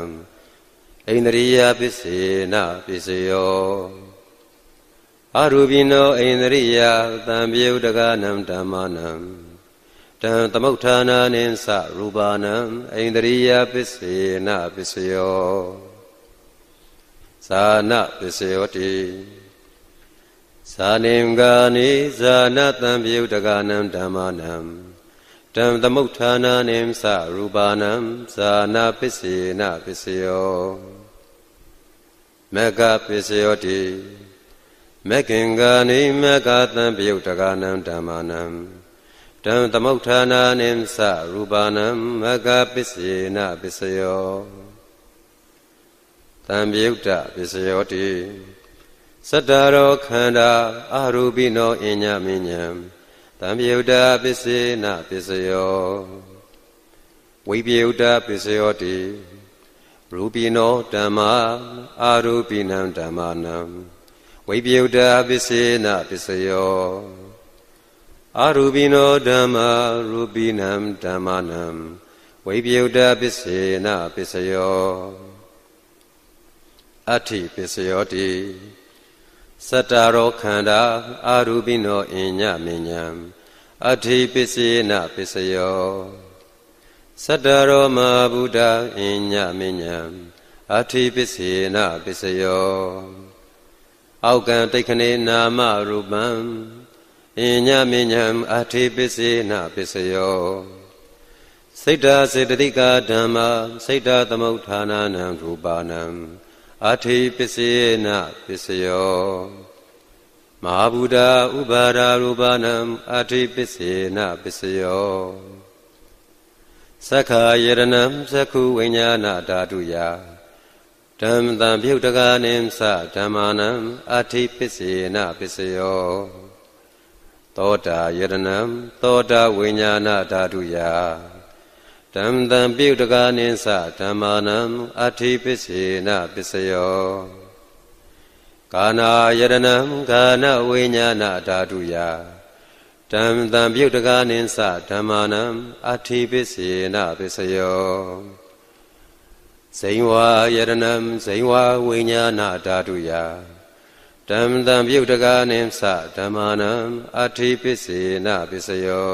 ဣန္ဒြိယပစ္စေနပစ္စယောအရူပိနောဣန္ဒြိယတံပြေဥတကနံဓမ္မနံတံသမုဋ္ဌာနာနိသရူပါနံဣန္ဒြိယပစ္စေနပစ္စယောဇာနပစ္စယောတိဇာနိံဂာနိဇာနတံပြေဥတကနံဓမ္မနံတံသမုဋ္ဌာနာနိသရူပါနံဇာနပစ္စေနပစ္စယောမကပိစယောတိမကင်္ဂာနိမကသံပယုတ်တကနံဓမ္မာနံတံသမုဋ္ဌာနာနိသရူပာနံမကပိစယေနပိစယောတံပယုတ်တပိစယောတိသတ္တရောခန္ဓာအာရူပိနောအညမဉ္ဉံတံပယုတ်တပိစေနပိစယောဝိပယုတ်တပိစယောတိရူပိနောဓမ္မာအာရူပိနံဓမ္မာနံဝိပယုတ္တပစ္စေနပစ္စယောအာရူပိနောဓမ္မာရူပိနံဓမ္မာနံဝိပယုတ္တပစ္စေနပစ္စယောအဋ္ဌိပစ္စယောတိစတ္တရောခန္ဓာအာရူပိနောအညမဉ္ဇံအဋ္ဌိပစ္စေနပစ္စယောသတ္တရောမဟာဗုဒ္ဓအညမညံအထိပစ္စေနပစ္စယောအောက်ကံတိတ်ခဏေနာမရူပံအညမညံအထိပစ္စေနပစ္စယောစိတ်ဓာစေတသိကဓမ္မစိတ်ဓာသမုဋ္ဌာနာနံရူပါနံအထိပစ္စေနပစ္စယောမဟာဗုဒ္ဓဥပါဒာရူပနံအထိပစ္စေနပစ္စယောသက္ခာယရဏံသက္ခုဝိညာဏဓာတုယဓမ္မတံပြုတ်တကာနိသဓမ္မာနံအထိပစ္စေနပစ္စယောသောတာယရဏံသောတာဝိညာဏဓာတုယဓမ္မတံပြုတ်တကာနိသဓမ္မာနံအထိပစ္စေနပစ္စယောကာနာယရဏံကာနဝိညာဏဓာတုယဓမ္မတံပြုတ်တကားနိသဓမ္မာနံအထိပစ္စေနပစ္စယောဇိံဝါယရဏံဇိံဝါဝိညာဏဓာတုယဓမ္မတံပြုတ်တကားနိသဓမ္မာနံအထိပစ္စေနပစ္စယော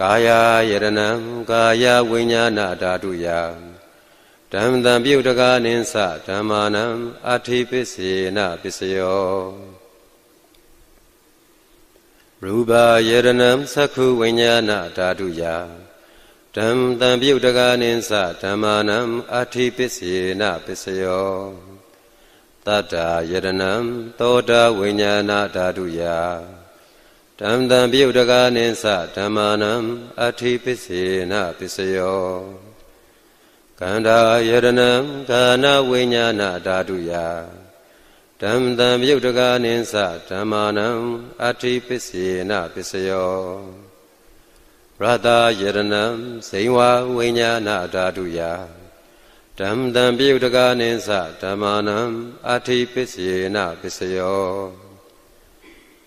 ကာယယရဏံကာယဝိညာဏဓာတုယဓမ္မတံပြုတ်တကားနိသဓမ္မာနံအထိပစ္စေနပစ္စယောရူပယရဏံသက္ခုဝိညာဏဓာတုယဓမ္မတံပြုတ်တကာနိသဓမ္မာနံအထိပစ္စေနပစ္စယောတတ္တာယရဏံသောတာဝိညာဏဓာတုယဓမ္မတံပြုတ်တကာနိသဓမ္မာနံအထိပစ္စေနပစ္စယောကန္တာယရဏံကာဏဝိညာဏဓာတုယဓမ္မတံမြုပ်တကာနိသဓမ္မာနံအတ္ထိပစ္စေနပစ္စယောရတာယရဏံဇိဝဝိညာဏဓာတုယဓမ္မတံပြုတ်တကာနိသဓမ္မာနံအတ္ထိပစ္စေနပစ္စယော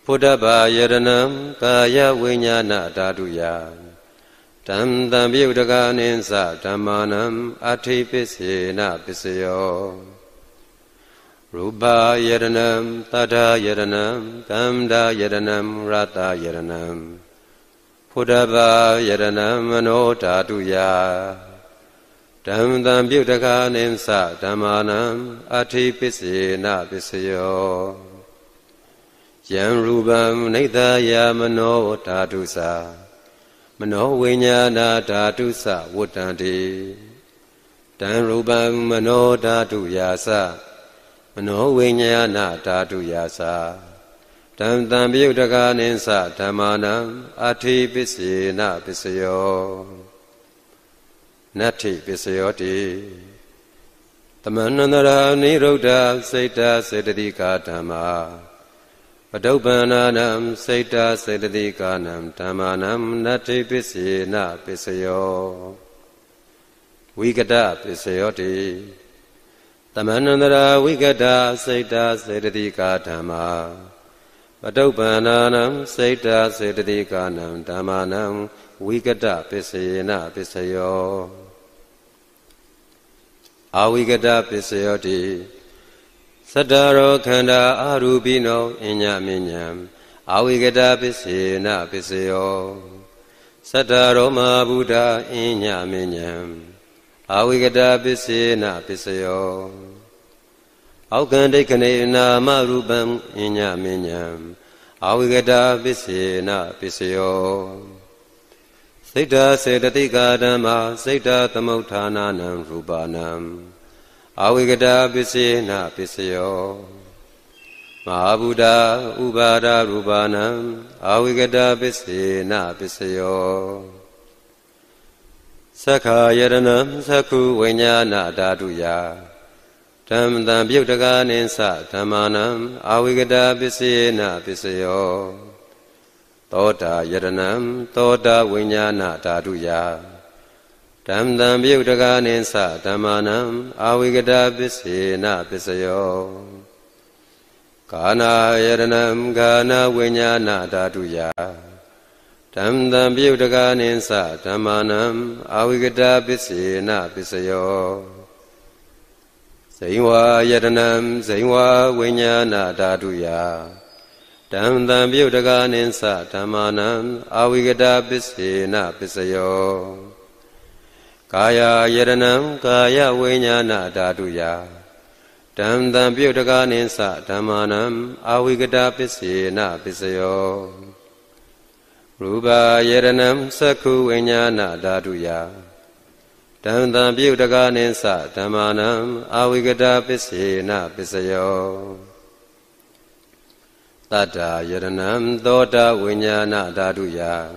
ဘုဒ္ဓဘာယရဏံကာယဝိညာဏဓာတုယဓမ္မတံပြုတ်တကာနိသဓမ္မာနံအတ္ထိပစ္စေနပစ္စယောရူပယရဏံတထယရဏံကမ္မယရဏံရတယရဏံဖုဒ္ဓဘာယရဏံမနောဓာတုယဓမ္မတံပြုတ်တကာနိသဓမ္မာနံအထိပစ္စေနပစ္စယောယံရူပံနိဒာယမနောဓာတုသမနောဝိညာဏဓာတုသဝတ္တံတိတံရူပံမနောဓာတုယာသမနောဝိညာဏဓာတုယာစာတံတံပယုတ်တကာနိသဓမ္မာနံအထိပစ္စေနပစ္စယောနတ္ထိပစ္စယောတိတမန္တရာနိရုဒ္ဓစေတစေတတိကာဓမ္မာပဒုပ္ပန္နာနံစေတစေတတိကာနံဓမ္မာနံနတ္ထိပစ္စေနပစ္စယောဝိကတပစ္စယောတိသမဏန္တရာဝိကတာစိတ်တာစေတသိကာဓမ္မာပတုပ္ပန္နာနံစိတ်တာစေတသိကာနံဓမ္မာနံဝိကတပစ္စယေနပစ္စယောအာဝိကတပစ္စယောတိသတ္တရောခန္ဓာအာရူပိနောအညမဉ္ဉံအာဝိကတပစ္စေနပစ္စယောသတ္တရောမဘုဒ္ဓအညမဉ္ဉံအာဝိကတာပစ္စေနပစ္စယောအောက်ကံဒိဋ္ဌနေနာမရူပံအညမဉ္ဉံအာဝိကတာပစ္စေနပစ္စယောစိတ်ဓာစေတသိကာဓမ္မစိတ်ဓာသမုဋ္ဌာနာနံရူပါနံအာဝိကတာပစ္စေနပစ္စယောမဟာဗုဒ္ဓဥပါဒရူပါနံအာဝိကတာပစ္စေနပစ္စယောသက္ခာယရဏံသက္ခုဝိညာဏဓာတုယဓမ္မတံပြုတ်တကားနိသဓမ္မာနံအာဝိကတာပစ္စေနပစ္စယောသောတာယရဏံသောတာဝိညာဏဓာတုယဓမ္မတံပြုတ်တကားနိသဓမ္မာနံအာဝိကတာပစ္စေနပစ္စယောကာနာယရဏံကာနာဝိညာဏဓာတုယဓမ္မတံပြုတ်တကာနိသဓမ္မာနံအာဝိကတာပစ္စေနပစ္စယောဇိဝါယတနံဇိဝါဝိညာဏဓာတုယဓမ္မတံပြုတ်တကာနိသဓမ္မာနံအာဝိကတာပစ္စေနပစ္စယောကာယယတနံကာယဝိညာဏဓာတုယဓမ္မတံပြုတ်တကာနိသဓမ္မာနံအာဝိကတာပစ္စေနပစ္စယောရူပယေရဏံသက္ခုဝိညာဏဓာတုယတံတံပြုတကာနိသဓမ္မာနံအာဝိကတာပစ္စေနပစ္စယောတတ္တာယရဏံသောတာဝိညာဏဓာတုယဓမ္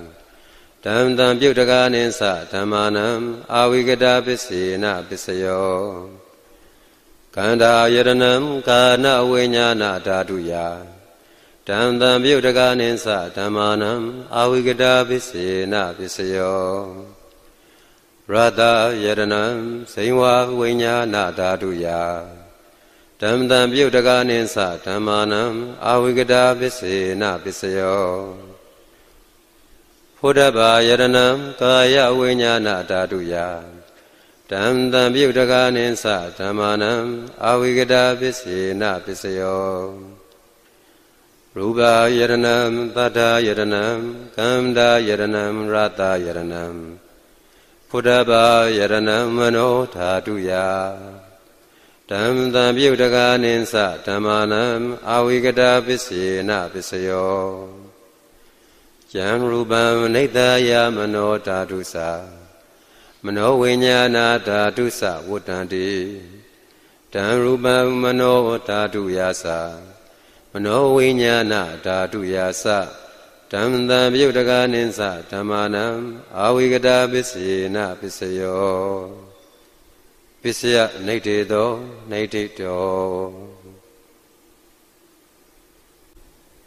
မတံပြုတ်တကားနိသဓမ္မာနံအာဝိကတာပစ္စေနပစ္စယောကန္တာယရဏံကာနဝိညာဏဓာတုယတံတံပြုတ်တကာနိသဓမ္မာနံအာဝိကတာပစ္စေနပစ္စယောရတယရဏံဇိဝဝိညာဏဓာတုယဓမ္မတံပြုတ်တကာနိသဓမ္မာနံအာဝိကတာပစ္စေနပစ္စယောဖုဒ္ဓဘာယရဏံကာယဝိညာဏဓာတုယတံတံပြုတ်တကာနိသဓမ္မာနံအာဝိကတာပစ္စေနပစ္စယောရူပယရဏံသတ္ထယရဏံကမ္တာယရဏံရတယရဏံဖုဒ္ဓဘာယရဏံမနောဓာတုယဓမ္မတံပြုတ်တကာနိသဓမ္မာနံအာဝိကတာပစ္စေနပစ္စယောယံရူပံနိဒာယမနောဓာတုသမနောဝိညာဏဓာတုသဝတ္တံတိဓမ္မရူပံမနောဓာတုယသာနောဝိညာဏဓာတုယာစဓမ္မတံပြုတ်တကာနိသဓမ္မာနံအာဝိကတာပစ္စေနပစ္စယောပစ္စယနေတေသောနေတေတော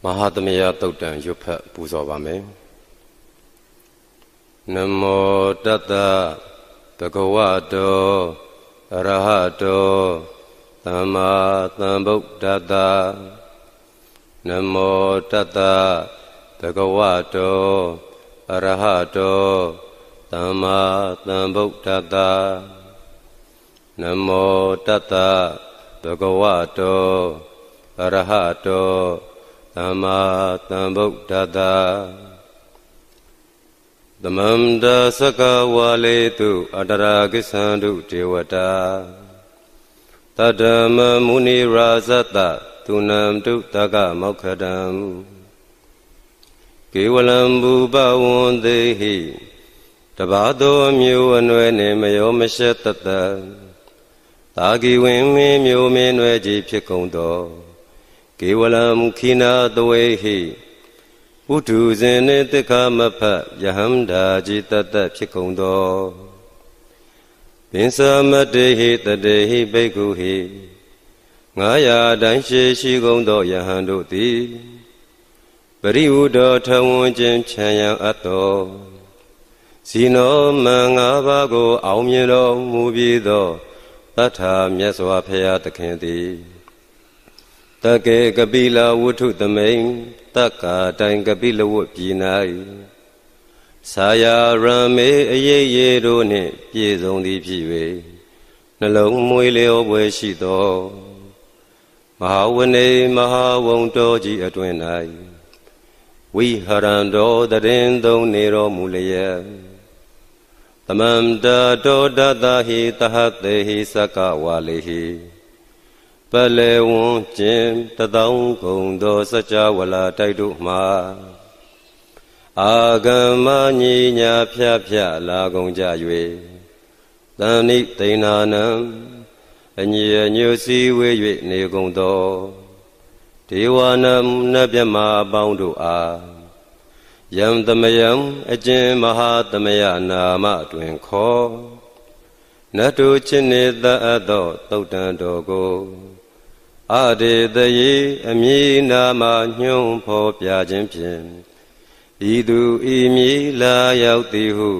မဟာသမယတုတ်တံရွတ်ဖတ်ပူဇော်ပါမယ်နမောတတ္တဘဂဝတောအရဟတောသမ္မာသမ္ဗုဒ္ဓတ္တနမောတတသဂဝတောအရဟတောသမ္မာသမ္ဗုဒ္ဓတနမောတတသဂဝတောအရဟတောသမ္မာသမ္ဗုဒ္ဓတသမန္တသကဝါလေတုအတရာကိသန္တုဒေဝတာတတမမုနိရာဇတ္တသူနံတုတကမောက္ခတံကေဝလံဘူပဝန္တိဟိတဘာသောမျိုးအနွယ်နှင့်မယောမရှက်တတတာဂီဝင်မင်းမျိုးမင်းနွယ်ကြီးဖြစ်ကုန်သောကေဝလံခိနာတဝေဟိဥထုဇင်နှင့်တိခမဖတ်ယဟံဒါကြီးတတဖြစ်ကုန်သောပင်စမတေဟိတတေဟိဘိက္ခုဟိ900တိုင်းရှိရှိကုန်သောယဟန်တို့သည် ပရိဝုဒ္ဓထဝွန်ခြင်းခြံရန်အပ်တော်ဇီနောမန်ငါးပါးကိုအောင်မြင်တော်မူပြီးသောတထာမြတ်စွာဘုရားသခင်သည်တကေကပိလဝုထုသမိန်တက္ကာတိုင်ကပိလဝုပြည်၌ဆာယာရမေအရေးရေတို့နှင့်ပြည်စုံသည်ဖြစ်၍နှလုံးမွေးလျောပွဲရှိသောမဟာဝနေမဟာဝုံတော်ကြီးအတွင်၌ဝိဟရံတော်တရင်သုံးနေတော်မူလျက်သမန္တတောတတဟိတဟတေဟိစကဝါလိဟိပလေဝံကျင်တသောင်းကုံသောစัจ java လာတိုက်တို့မှာအာဂမညီညာဖြဖြလာကုန်ကြ၍တဏိတိဏနံအညီအညွတ်စည်းဝေး၍နေကုန်သောဒေဝနာနပြမအပေါင်းတို့အားယံသမယံအကျင်မဟာသမယနာမတွင်ခေါ်နတုချစ်နေတအပ်သောတုတ်တန်တော်ကိုအဒေတယေအမည်နာမညွှန်းဖော်ပြခြင်းဖြင့်ဤသူဤမည်လာရောက်သည်ဟု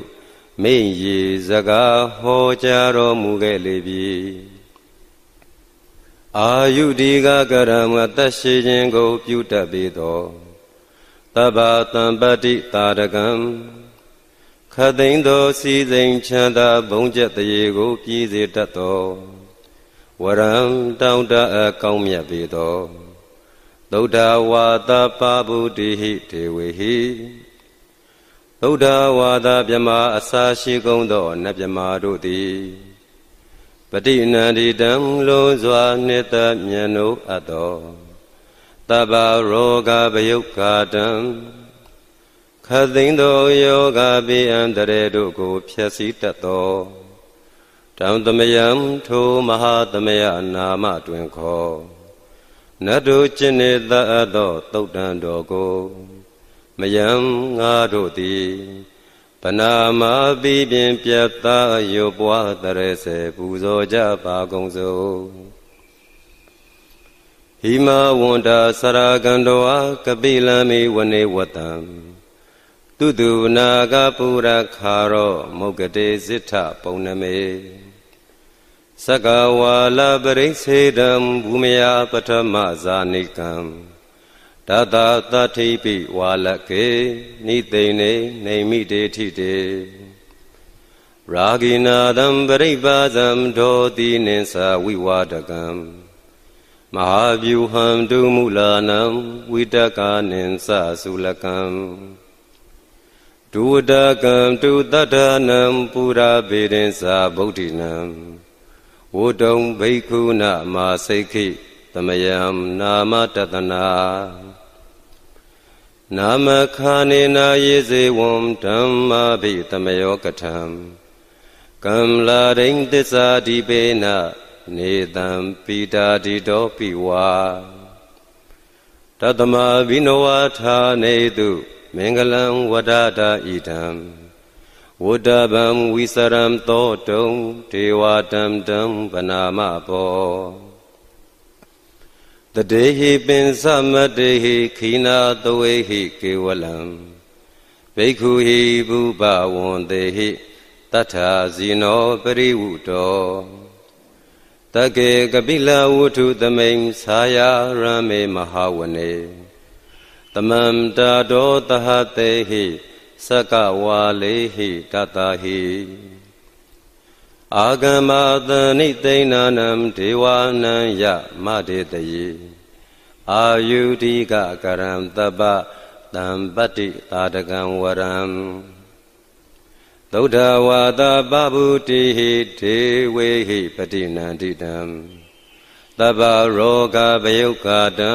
မိန့်ရစကားဟောကြားတော်မူခဲ့လေပြီအာယုဒီကကရမတတ်ရှိခြင်းကို ပြုတတ်ပေသောတဗ္ဗတံပတိတာရကံခသိန်းသောစီစိန်ချမ်းသာဘုံကျက်တရေကိုပြည့်စေတတ်သောဝရံတောင်းတအကောင်းမြတ်ပေသောသုဒ္ဓဝါသပါဗုတိဟိတေဝေဟိသုဒ္ဓဝါသမြမအစာရှိကုန်သောနတ်မြမတို့သည်ပတိနန္ဒီတံလုံးစွာနှစ်သက်မြတ်နိုးအပ်တော်တဗ္ဗရောဂဗယုတ်ကာတံခသိန်းသောယောဂပိအံတရေတို့ကိုဖြည့်စည်းတတ်သောတံသမယံထိုမဟာသမယနာမတွင်ခေါ်နတ်တို့ကျင့်နေတတ်သောတုတ်တံတော်ကိုမယံငါတို့သည်ပနာမာပိပင်ပြတ်သားယုတ်ပွားတရေစေပူဇော်ကြပါကုန်စို့ဟိမဝန္တာစရာကန္တောကပိလံမိဝနေဝတံတုတုနာကပုရခါရောမုဂတေစိထပုံနမေသကဝါလပရိစေတံဘူမယပထမဇာနိကံတသာတထိပိဝါလကေနိသိဏေနေမိတေထိတေရာဂိနာတံပရိပါဇံဒောတိနိသဝိဝါဒကံမဟာဗျူဟံဒုမူလာနံဝိတကာနိသသုလကံဒုဝဒကံတုတတနံပူရာပေရင်္စာဗုဒ္ဓိနံဝတုံဘိက္ခုနမစိခိသမယံနာမတတနာနာမခာနေနာယေဇေဝံဓမ္မာဘိတမယောကထံကမ္လာရိန်သစ္စာဒီပေန နေတံပိတာတိတောပိဝါတတမဘိနဝါထာနေတုမင်္ဂလံဝဒတာဣဒံဝုဒ္ဓဗံဝိစရံသောတုံဒေဝတံတံဗနာမဘောတေဟိပင်စမတေဟိခိနာတဝေဟိကေဝလံဘိက္ခုဟိဘုဘဝန္တေဟိတထာဇီနောပရိဝုတောတကေကပိလဝုထုသမိန်ဆာယာရမေမဟာဝနေတမံတာဒောတဟတေဟိသကဝါလေဟိတတဟိအာဂမသနိသိဏနံဒေဝနံယမတေတယေအာယုဒိကကရံတပ္ပတံပတ္တိသာတကံဝရံဒုဒ္ဓဝါသပဗုတိဟိဒေဝေဟိပတိနန္တိတံတဗ္ဗရောဂဗယုက္ခတံ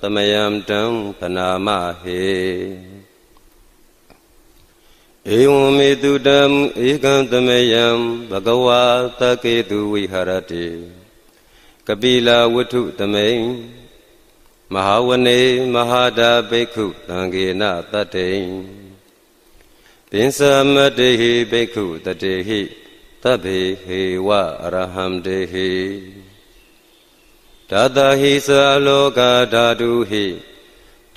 သမယံတံပနာမဟေဧဝံမေတုတံဧကံတမယံဘဂဝါသကေတုဝိဟာရတိကပိလာဝတ္ထုတမိန်မဟာဝနေမဟာတာဘိက္ခုတံဂေနတတ္တိပင်စမတေဟိဘိက္ခုတတေဟိတဗ္ဗေဟေဝအရဟံတေဟိဓာတဟိသာလောကဓာတုဟိ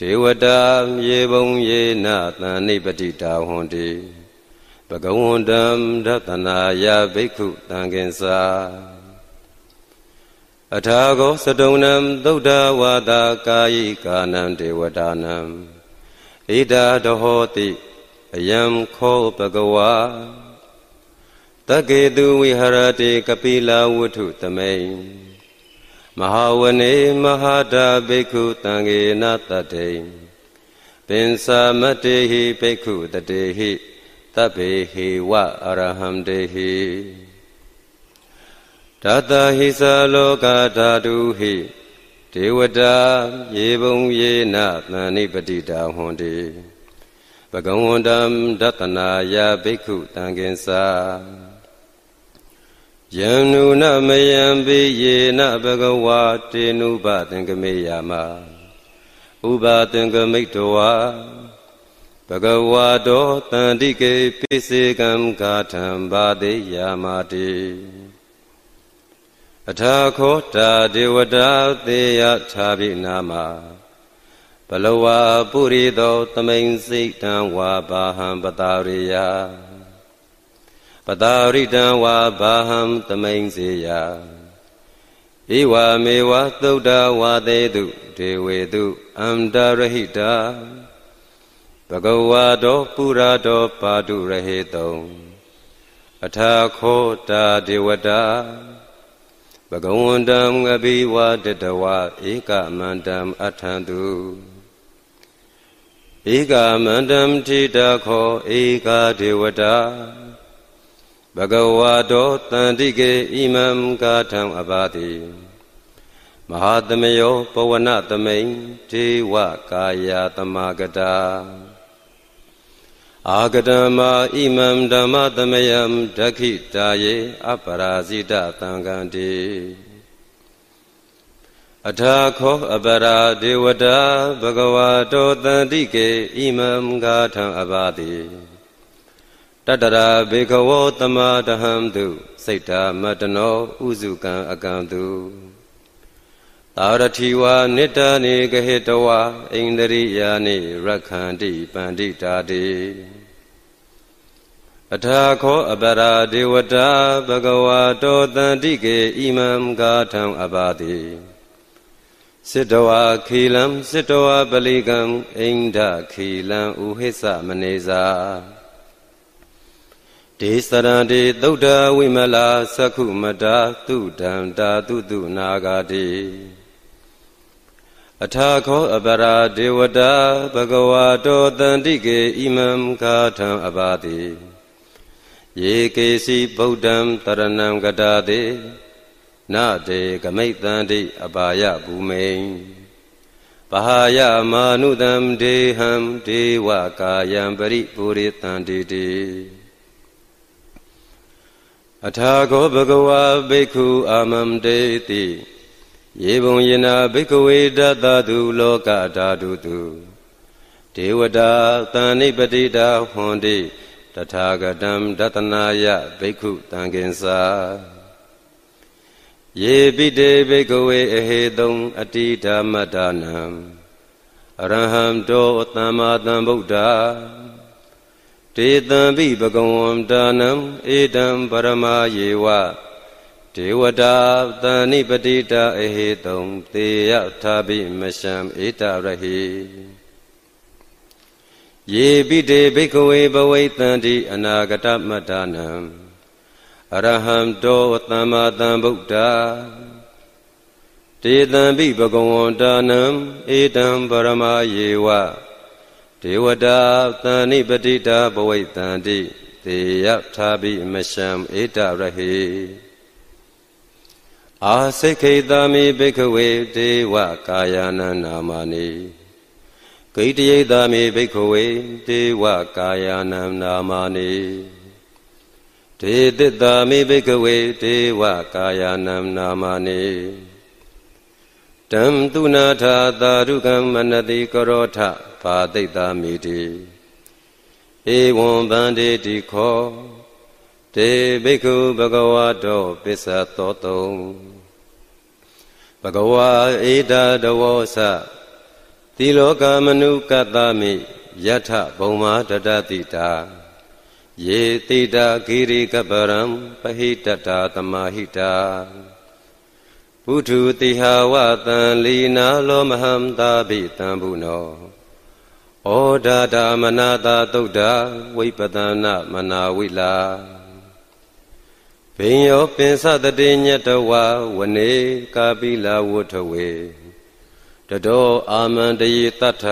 ဒေဝတာမြေပုံရေနသံနိပတိတာဟွန်တိဘဂဝန္တံဒသနာယဘိက္ခုတံခင်စာအထာကောစတုံနံသုဒ္ဓဝါဒကာယိကာနံဒေဝတာနံဣဒာတဟောတိအယံခောဘဂဝါတကေတုဝိဟရတိကပိလဝုထုတမိန်မဟာဝနေမဟာတာဘိက္ခုတံဃေနတတေပင်စာမတေဟိဘိက္ခုတတေဟိတပေဟေဝအရဟံတေဟိဓာတာဟိသာလောကဓာတုဟိဒေဝတာယေဘုံယေနသန္နိပတိတာဟွန်တေဘဂဝန္တံဒတနာယဘိက္ခုတံခင်္စာယန္နုနမယံပိယေနဘဂဝါတေနုပသင်္ကမေယာမဥပါသင်္ကမိတဝါဘဂဝါတောတန္တိကေပိစေကံဂါထံဘာတေယာမတိအထာခောတာဒေဝတာသေယထာပိနာမဘလဝါပုရိသောသမိန်စိတ်တံဝါဘာဟံပတာရိယာတာရိတံဝါဘာဟံသမိန်စေယဧဝမေဝသုဒ္ဓဝါသေတုဒေဝေတုအန္တရဟိတာဘဂဝါတောပုရာတောပါတုရဟေတုံအထာခောတာဒေဝတာဘဂဝန္တံအဘိဝါတတဝဧကမန္တံအထံတုဧကမန္တံထိတာခောဧကဒေဝတာဘဂဝါတောတန္တိကေဣမံကာထံအဘာတိမဟာသမယောပဝနသမိန်ဈေဝကာယာတမဂတာအာဂတမဣမံဓမ္မသမယံဒက္ခိတာယေအပရာဇိတသံဃံတိအထာခောအပရာဒေဝတာဘဂဝါတောတန္တိကေဣမံဂါထံအဘာတိတတရာဘေခဝောတမတဟံတုစိတ်ဓာမတနောဥစုကံအကံတုသာရတိဝါနိတနေကဟေတဝါအိန္ဒရိယာနိရခန္တိပန္တိတာတိအထာခောအပရာဒေဝတာဘဂဝါတောတန္တိကေဣမံဂါထံအပါတိစစ်တဝါခီလံစစ်တဝါပလိကံအိန္ဒခီလံဥဟိစ္စမနေစာဒေသရံတေသုဒ္ဓဝိမလာသက္ခုမတာသုဒံတာတုတုနာဂာတိအထာခောအပရာဒေဝတာဘဂဝါတောတန္တိကေဣမံကာထံအပါတိယေကေစီဗုဒ္ဓံတရဏံဂတာတိနတေကမိတ်တန္တိအပါယဘူမိန်ပဟာယမာနုတံဒေဟံဒေဝကာယံပရိပုရိတန္တိတိအထာကောဘဂဝါဘိက္ခု အာမမတေတိယေဘုံယနာဘိက္ခဝေတတတုလောကဓာတုတုဒေဝတာတန်နိပတိတာဟွန်တိတထာဂတံဒတနာယဘိက္ခုတံကင်္စာယေပိတေဘိက္ခဝေ အဟေတုံ အတိဓမ္မဒါနံအရဟံတောသမ္မာသမ္ဗုဒ္ဓတေတံပိဘဂဝံဒါနံဧတံပရမယေဝဒေဝတာတဏိပတိတာအဟေတုံတေယထာပိမရှံဧတရဟိယေပိတေဘိကဝေဘဝိတန္တိအနာဂတမတ္တနံအရဟံတောသမ္မာသမ္ဗုဒ္ဓတေတံပိဘဂဝံဒါနံဧတံပရမယေဝဒေဝတာသန္နိပတိတာဘဝိတန္တိတေယထာဘိမရှံဧတရဟိအာစိခေတမိဘိကဝေဒေဝကာယနာနာမနိဂိတယိတမိဘိကဝေဒေဝကာယနာနာမနိဒေတိတမိဘိကဝေဒေဝကာယနာနာမနိတံတုနာထာသာရုကမနတိကရောထပါတိတ်တာမိတိဧဝံဗန္တိတိခောတေဘိက္ခုဘဂဝါတောပစ္စသောတုံဘဂဝါဧတာတဝောသသီလောကမနုကတ္တမိယထဘုံမာတတတိတာယေတိတာဂိရိကပရံပဟိတတာတမဟိတာပုထုတိဟာဝတံလီနာလောမဟံတာဘိတံဘုနောဩဒါတာမနာတာတုဒ္ဓဝိပဒနာမနာဝိလာဘိညောပင်စတတိညတဝ ဝနေကာပိလာဝုထဝေတတောအာမန္တယေတတ္ထ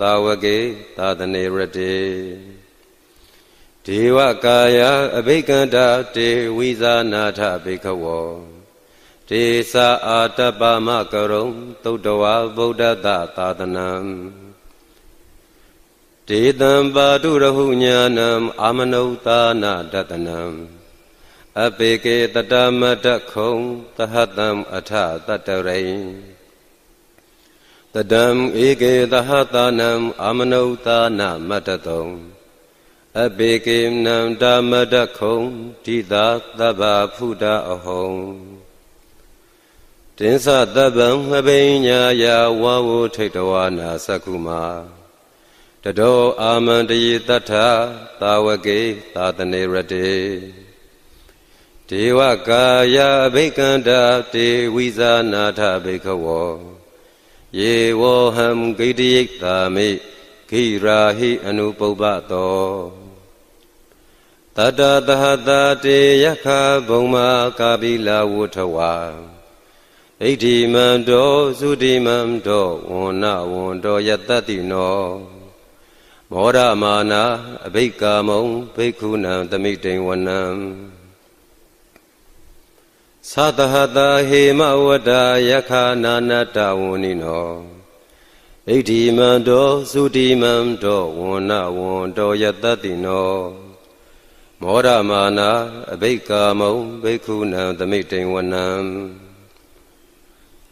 သာဝကေသာသနေရတေဒေဝကာယအဘိကန္တာတေဝိဇာနာထဘိခဝောတေသာအာတပမကရုံတုတ္တဝဗုဒ္ဓသာသာသနံတေတံပါတုရဟုညာနံအာမနုတာနာတတနံအပေကေတတမတခုံသဟတံအထတတရိတတံဧကေသဟတာနံအာမနုတာနာမတတုံအပေကေနံဓမ္မတခုံတိသာသဗ္ဗဖုဒအဟုံတင်းသတ္တဗံဟပိညာယဝဝထိတ်တဝနာသကုမာတတောအာမန္တယေတထသာဝကေသာသနေရတေဒေဝကာယဘိကန္တာတေဝိဇာနာထဘိခဝောယေဝဟံဂိတယိတာမိဂိရာဟိ အနုပုပ္ပတောတတသဟတာတေယခဘုံမာကာပိလာဝုထဝါဣတိမံတောသုတိမံတောဝဏဝန္တောယတ္တိနောမောရမာနာအဘိကာမုံဘိက္ခုနံသမိတိံဝနံသတဟတာဟေမဝတယခာနာနတဝဏိနောဣတိမံတောသုတိမံတောဝဏဝန္တောယတတိနော မောရမာနာအဘိကာမုံဘိက္ခုနံသမိတိံဝနံ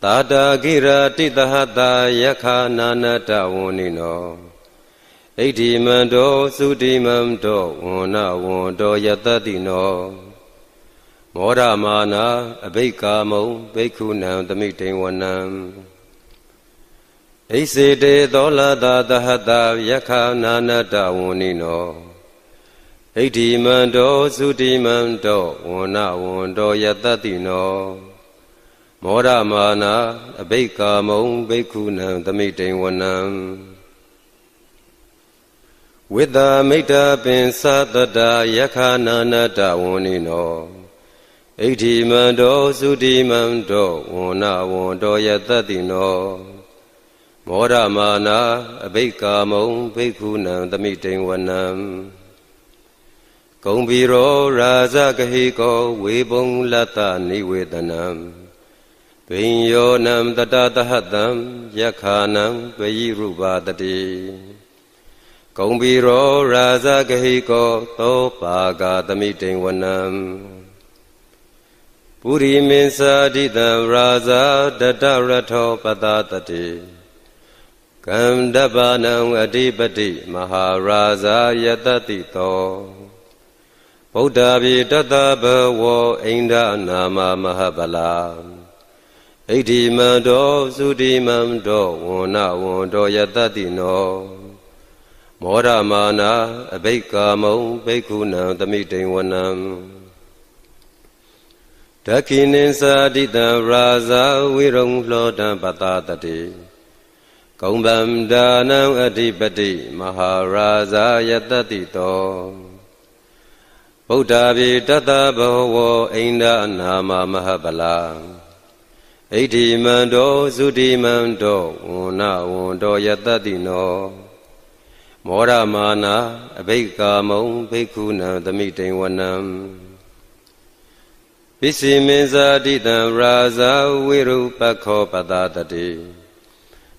တာတာဂိရတိတဟတာယခာနာနတဝဏိနောဣဒိမန္တောသုတိမန္တောဝဏဝန္တောယတတိနောမောရမာနာအဘိကာမုံဘိက္ခုနံသမိတိဝနံဣစေတေသောလတာသဟတာယခာနာနတဝဏိနောဣဒိမန္တောသုတိမန္တောဝဏဝန္တောယတတိနောမောရမာနာအဘိကာမုံဘိက္ခုနံသမိတိဝနံဝိတ္တမိတ္တပင်စသတ္တယခာနာနတဝန္နိနောဣတိမန္တောသုတိမန္တောဝဏဝန္တောယတတိနောမောရမာနာအဘိကာမုံဘိက္ခုနံသမိတိံဝနံဂုံဘီရောရာဇကဟိကော ဝေဘုံလတ္တနိဝေတနံဘိညောနံတတတဟတံယခာနံပယိရုပါတတိကုံဘီရောရာဇဂဟိကောသောပါကသမိတိန်ဝနံပုရိမင်္စာတိတံရာဇဒတရထောပတတတိကံတပနံအဓိပတိ မဟာရာဇယတတိသောဗုဒ္ဓဘိတတဘဝအိန္ဒနာမမဟပလာဣတိမန္တောသုတိမန္တောဝဏဝန္တောယတတိနောမောရမာနာအဘိကာမုံဘိက္ခုနံသမိတိန်ဝနံဒကိနိသာတိတရာဇာဝိရုံလောတံပတတတိကုံဗံဒါနံအဓိပတိမဟာရာဇာယတတိတောဗုဒ္ဓဗေတတဘဝအိန္ဒအနာမမဟပလာဣတိမန္တောသုတိမန္တောဝဏဝန္တောယတတိနောမောရမာနာအဘိက္ကာမုံဘိက္ခုနံသမိတိန်ဝနံပိစီမင်းဇာတိတံရာဇာဝိရုပခောပတာတတိ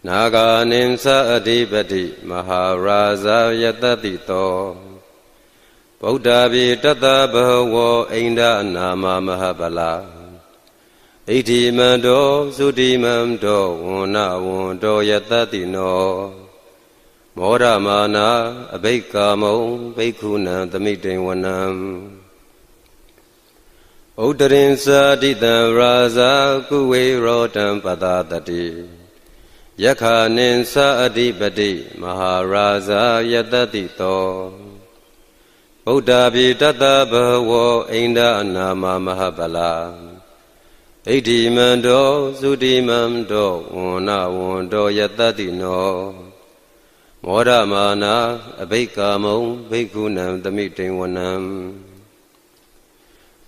နာဂာနိသအဓိပတိမဟာရာဇာယတတိတောဗုဒ္ဓဘိတတဘဝောအိန္ဒအနာမမဟပလာဣတိမန္တောသုတိမန္တောဝဏဝန္တောယတတိနောမောရမာနာအဘိကာမုံဘိက္ခုနံသမိတိဝနံဩတရင်သာတိတံရာဇာကုဝေရောတံပတာတတိယခာနိသာအဓိပတိမဟာရာဇာယတတိတောဗုဒ္ဓပိတတဘဝအိန္ဒအနာမမဟပလာဣတိမန္တောသုတိမန္တောဝဏဝန္တောယတတိနောဝရမာနာအဘိက္ကာမုံဘိက္ခုနံသမိတိဝနံ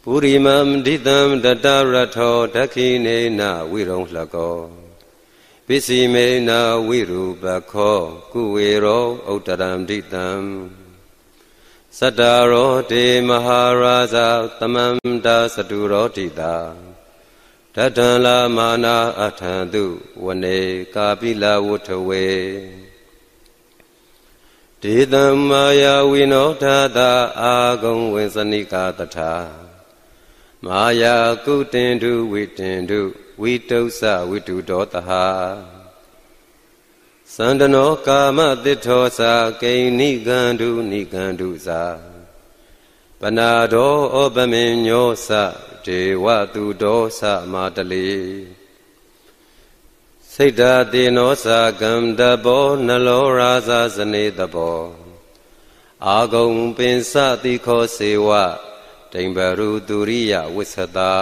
ပုရိမံဒိတံတတရထောဒခိနေနဝိရုံလှကောပစ္စည်းမေနဝိရူပခောကုဝေရောဥတ္တရံဒိတံသတ္တရောတေမဟာရာဇတမန္တာစတုရောတိတာတထံလာမာနာအထံတုဝနေကာပိလဝုထဝေဒေသမာယာဝိနောဓာတာအာဂုံဝိသနိကတထာမာယာကုတင်တုဝိတင်တုဝိတုဿဝိတုဒောတဟာသန္တနောကာမတိထောစာဂိဏိကန္တုနိကန္တုစာပနာဒောဩပမင်ညောစဒေဝတုဒောစမာတလေစိတ်ဓာတေနောသာကံတဘောနလောရာဇာစနေတဘောအာဂုံပင်စတိခောစေဝဒိမ္ဘရုသူရိယဝစ္စတာ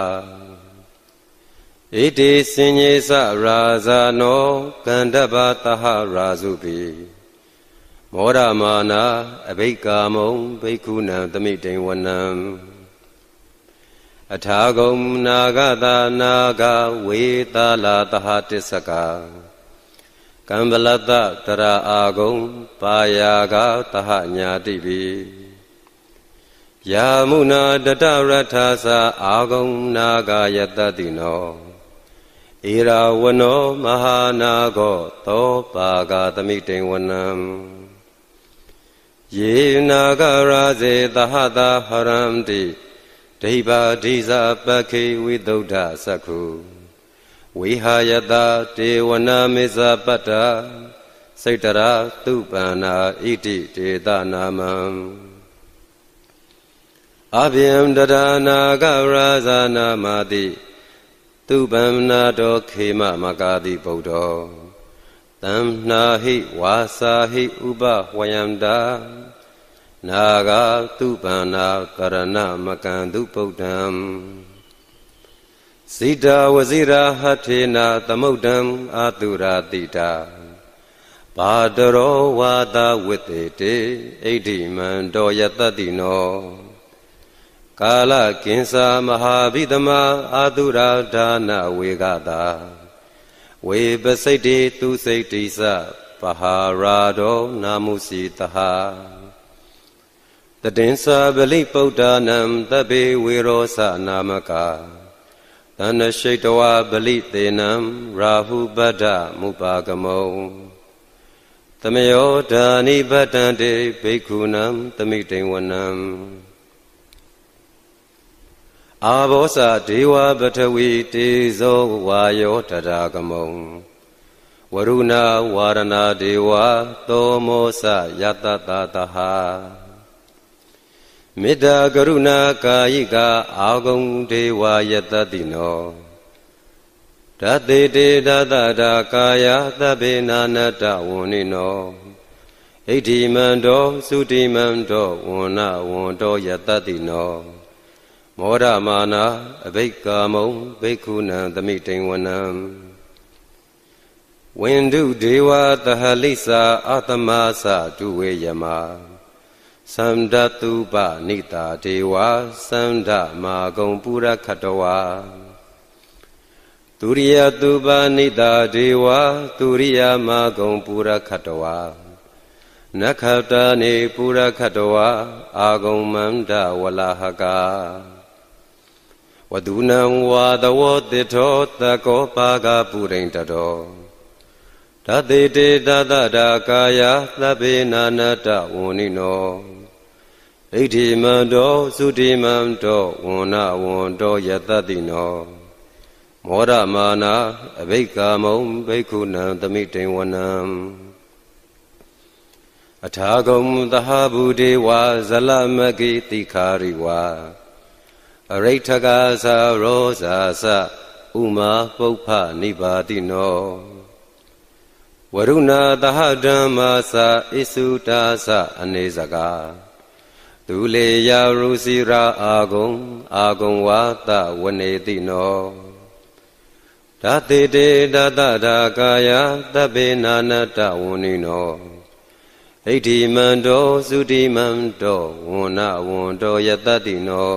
ဣတိစင်ညေစရာဇာနောကန္တဘာတဟရာစုပိမောရမာနာအဘိက္ကာမုံဘိက္ခုနံသမိတိံဝနံအထာဂုံနာဂတာနာဂဝေသလာတဟတစ္စကကံဗလတတရာအာဂုံပါယာဂတဟညာတိပိယာမုနာတတရထာသာအာဂုံနာဂယတတိနောဧရာဝနောမဟာနာဂောသောပါဂသမိတိဝနံယေနာဂရာဇေတဟတာဟရံတိဒိဗာဒိဇာပခေဝိသုဒ္ဓသက္ခုဝိဟာယတာတေဝနာမေဇာပတ္တာစိတ်တရာသူပန္နာဣတိတေတနာမံအဘိယံတရဏာကရာဇာနာမတိသူပန္နာတောခေမမကာတိဗုဒ္ဓောတံနာဟိဝါစာဟိဥပဝယန္တာနာဂတုပန္နာကရဏမကံတုပုဒ္ဓံဇိတာဝဇိရာဟထေနာသမုဒ္ဒံအာတုရာတိတာဘာတရောဝါဒဝိတေတေဣဒိမံတောယတတိနော ကာလကင်္စာမဟာဘိတမအာတုရာဒါနဝေကတာဝေပစိတ်တေသူစိတ်တိစပဟာရာဒောနာမုစီတဟာတတင်္စာပလိပုဒ္ဒါနံတပေဝေရောစနာမကသနရှိတဝပလိတေနံရာဟုပဒ္ဒမုပါကမုံသမယောဓာနိဗတံတေဘိက္ခုနံသမိတိဝနံအာဘောဇာဒေဝပထဝီတေဇောဝါယောတရာကမုံဝရုဏဝါရဏဒေဝသောမောစယတတတဟာမေတ္တာကရုဏာကာယိကအာဂုံဒေဝယတတိနောဓတေတေဓာတတာကာယသဗ္ဗေနာနတဝဏိနောဣတိမန္တောသုတိမန္တောဝဏဝန္တောယတတိနောမောရမာနာအဘိကာမုံဘိက္ခုနံသမိတိံဝနံဝိန္ဒုဒေဝသဟလိစာအတမသတုဝေယမသန္ဓတုပနိတာဒေဝသန္ဓမာဂုံပုရခတဝါဒုရိယတုပနိတာဒေဝဒုရိယမာဂုံပုရခတဝါနခတာနေပုရခတဝါအာဂုံမန္တဝလာဟကာဝဒုနံဝါသဝတိထောတကောပါကပုရိန်တတော်တတေတေတတတာကာယသဗ္ဗေနာနတဝုန်နိနောဣတိမတောသုတိမတောဝဏဝန္တောယတတိနောမောရမာနာအဘိက္ခာမုံဘိက္ခုနံသမိတိံဝနံအထာဂုံသဟာဘူဒေဝါဇလမကိတိခာရိဝါအရိဋ္ဌကာသရောဇာသဥမာပုပ္ဖနိဗ္ဗာတိနောဝရုဏသဟဓမ္မာသဣစုတာသအနေစကားသူလေယာရုစီရာအာဂုံအာဂုံဝါသဝနေတိနောဓာတိတေဓာတဓာကာယသဗ္ဗေနာနတဝဏိနောဣတိမန္တောသုတိမန္တောဝဏ္ဏဝန္တောယတတိနော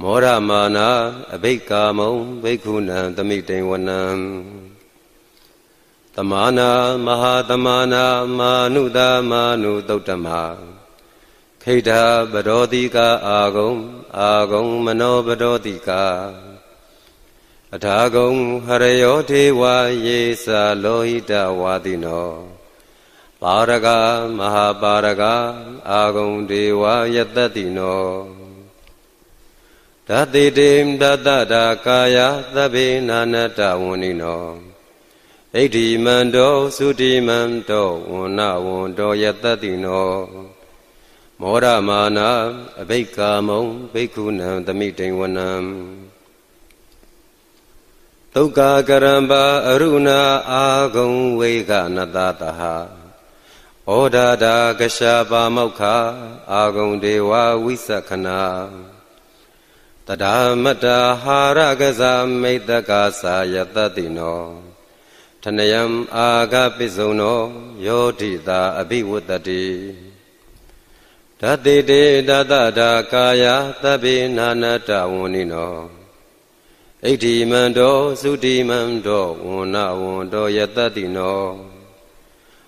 မောရမာနာအဘိက္ကာမုံဘိက္ခုနံသမိတိံဝနံတမာနာမဟာတမာနာမာနုတာမာနုတုတ္တမဟာခိဋ္ဌဗရောတိကအာဂုံအာဂုံမနောဗရောတိကအထာဂုံဟရယောထေဝယေစာလောဟိတဝါတိနောပါရကမဟာပါရကအာဂုံဒေဝယတတိနောဓတိတေတတတာကာယသဗ္ဗေနာနတဝန္နိနောဣဒိမန္တောသုတိမန္တောဝဏဝန္တောယတတိနောမောရမာနာအဘိက္ကာမုံဘိက္ခုနံသမိတိန်ဝနံဒုက္ခကရံပါအရုဏာအာဂုံဝေကနတတဟဩဒါဒါကရှာပါမောက္ခအာဂုံဒေဝဝိသခနာတဒါမတဟာရကဇာမိတ္တကာသာယတတိနော ထနယံအာဃပိစုံနောယောတိတာအဘိဝတ္တတိဓတိတေတတတာကာယသဗ္ဗေနာနတဝန္နိနောဣတိမန္တောသုတိမန္တောဝန္နဝန္တောယတတိနော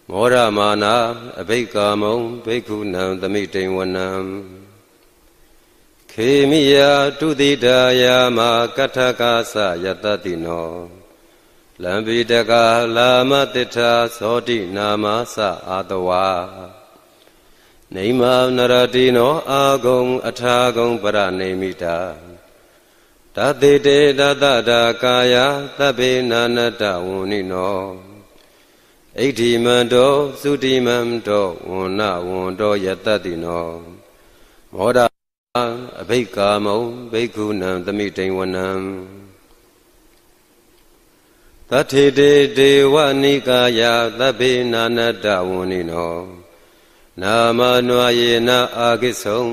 မောရမာနာအဘိကာမုံဘိက္ခုနံသမိတိဝနံခေမိယတုတိဒါယာမကထကာသယတတိနောလံပိတကာလာမတိထာသောတိနာမသအာတဝါနေမနရတိနော အာဂုံ အထာဂုံပရနေမိတာတသေတေတတတာကာယသဗ္ဗေနာနတဝုန်နိနောဣဋ္ဌိမန္တောသုတိမန္တောဝဏ္ဏဝန္တောယတတိနော မောဒအဘိကာမုံဘိက္ခုနံသမိတိံဝနံတထေတေဒေဝနိကာယသဗ္ဗေနာနတဝုန်နိနောနာမနွာယေနအာကိဆုံ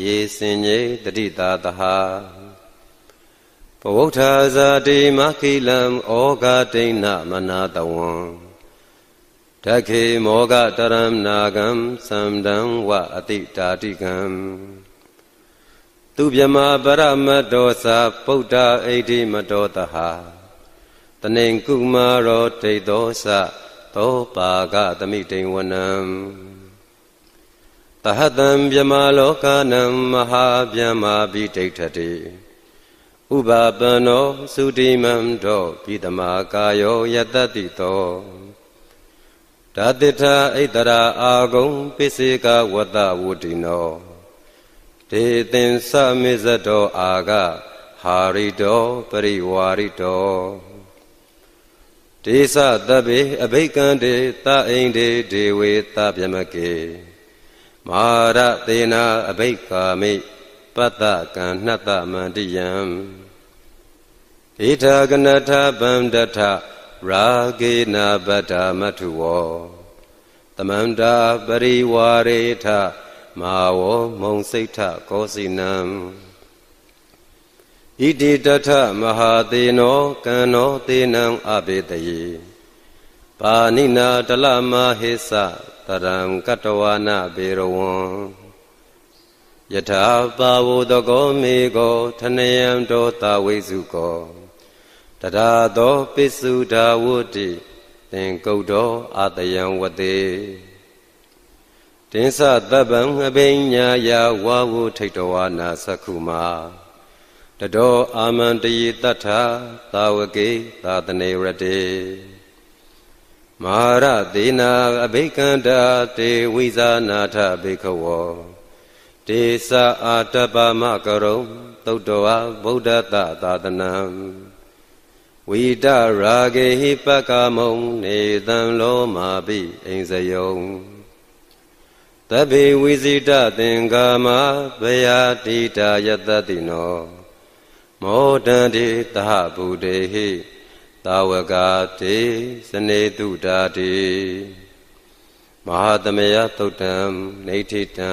ရေစင်ညေတတိတာတဟပဝုဋ္ဌာဇာတိမခိလံဩဃတိဏမနာတဝံဓခေမောဃတရမနာကံသံတံဝအတိတာတိကံသူမြမပရမတောသာပုဒ္ဓအိဋ္ဌိမတောတဟတနေကုမာရောဒိဋ္ဌောသသောပါကသမိတိံဝနံတဟတံမြမလောကနံမဟာမြမဘိဋိဋ္ဌတိဥပါပန္နောသုတိမံတောပိတမကာယောယတတိတောဓာတိထဣတရာအာဂုံပိစေကဝတဝုတိနောဒေသင်္စမေဇတောအာဂဟာရိတော ပရိဝါရိတောဒေသတဗ္ဗေအဘိကံတေတအိန္ဒေဒေဝေတဗျမကေမာရတေနာအဘိက္ခာမိပတ္တကံနှတ္တမန္တိယံဣထာကနထာဗန္ဒထရာဂေနာဗဒ္ဓမထုဝောတမန္တာပရိဝါရေထမာဝောမုံစိတ်ထကောစီနံဣတိတထမဟာသေနောကံနောသေနံအဘေတယေပါဏိနာတလမဟိသတရံကတဝနာဘေရဝံယထာပါဝတကောမေကောထနယံတောတာဝိစုကောတရာသောပိစုဓာဝတိသင်ကုတ်တော်အာတယံဝတိတင်းစသဗ္ဗံအဘိညာယဝါဝုထိတ်တော်ဝါနာသက္ခုမာတတော်အာမန္တယေတတ္ထာသာဝကေသာတနေရတေမာရတေနာအဘိကန္တာတေဝိဇာနာထဘေခဝောတေသအာတပမကရုံသုတ္တဝါဗုဒ္ဓတသာသနံဝိတရာဂေဟိပကမုံ နေတံလောမာပိအိဉ္စယုံတဘေဝိစိတသင်္ကာမဗယာတိတာယတတိနောမောဒန္တိသဟဗုဒေဟိသာဝကတိစနေတုဓာတိမဟာသမယသုတ်တံနေထိတံ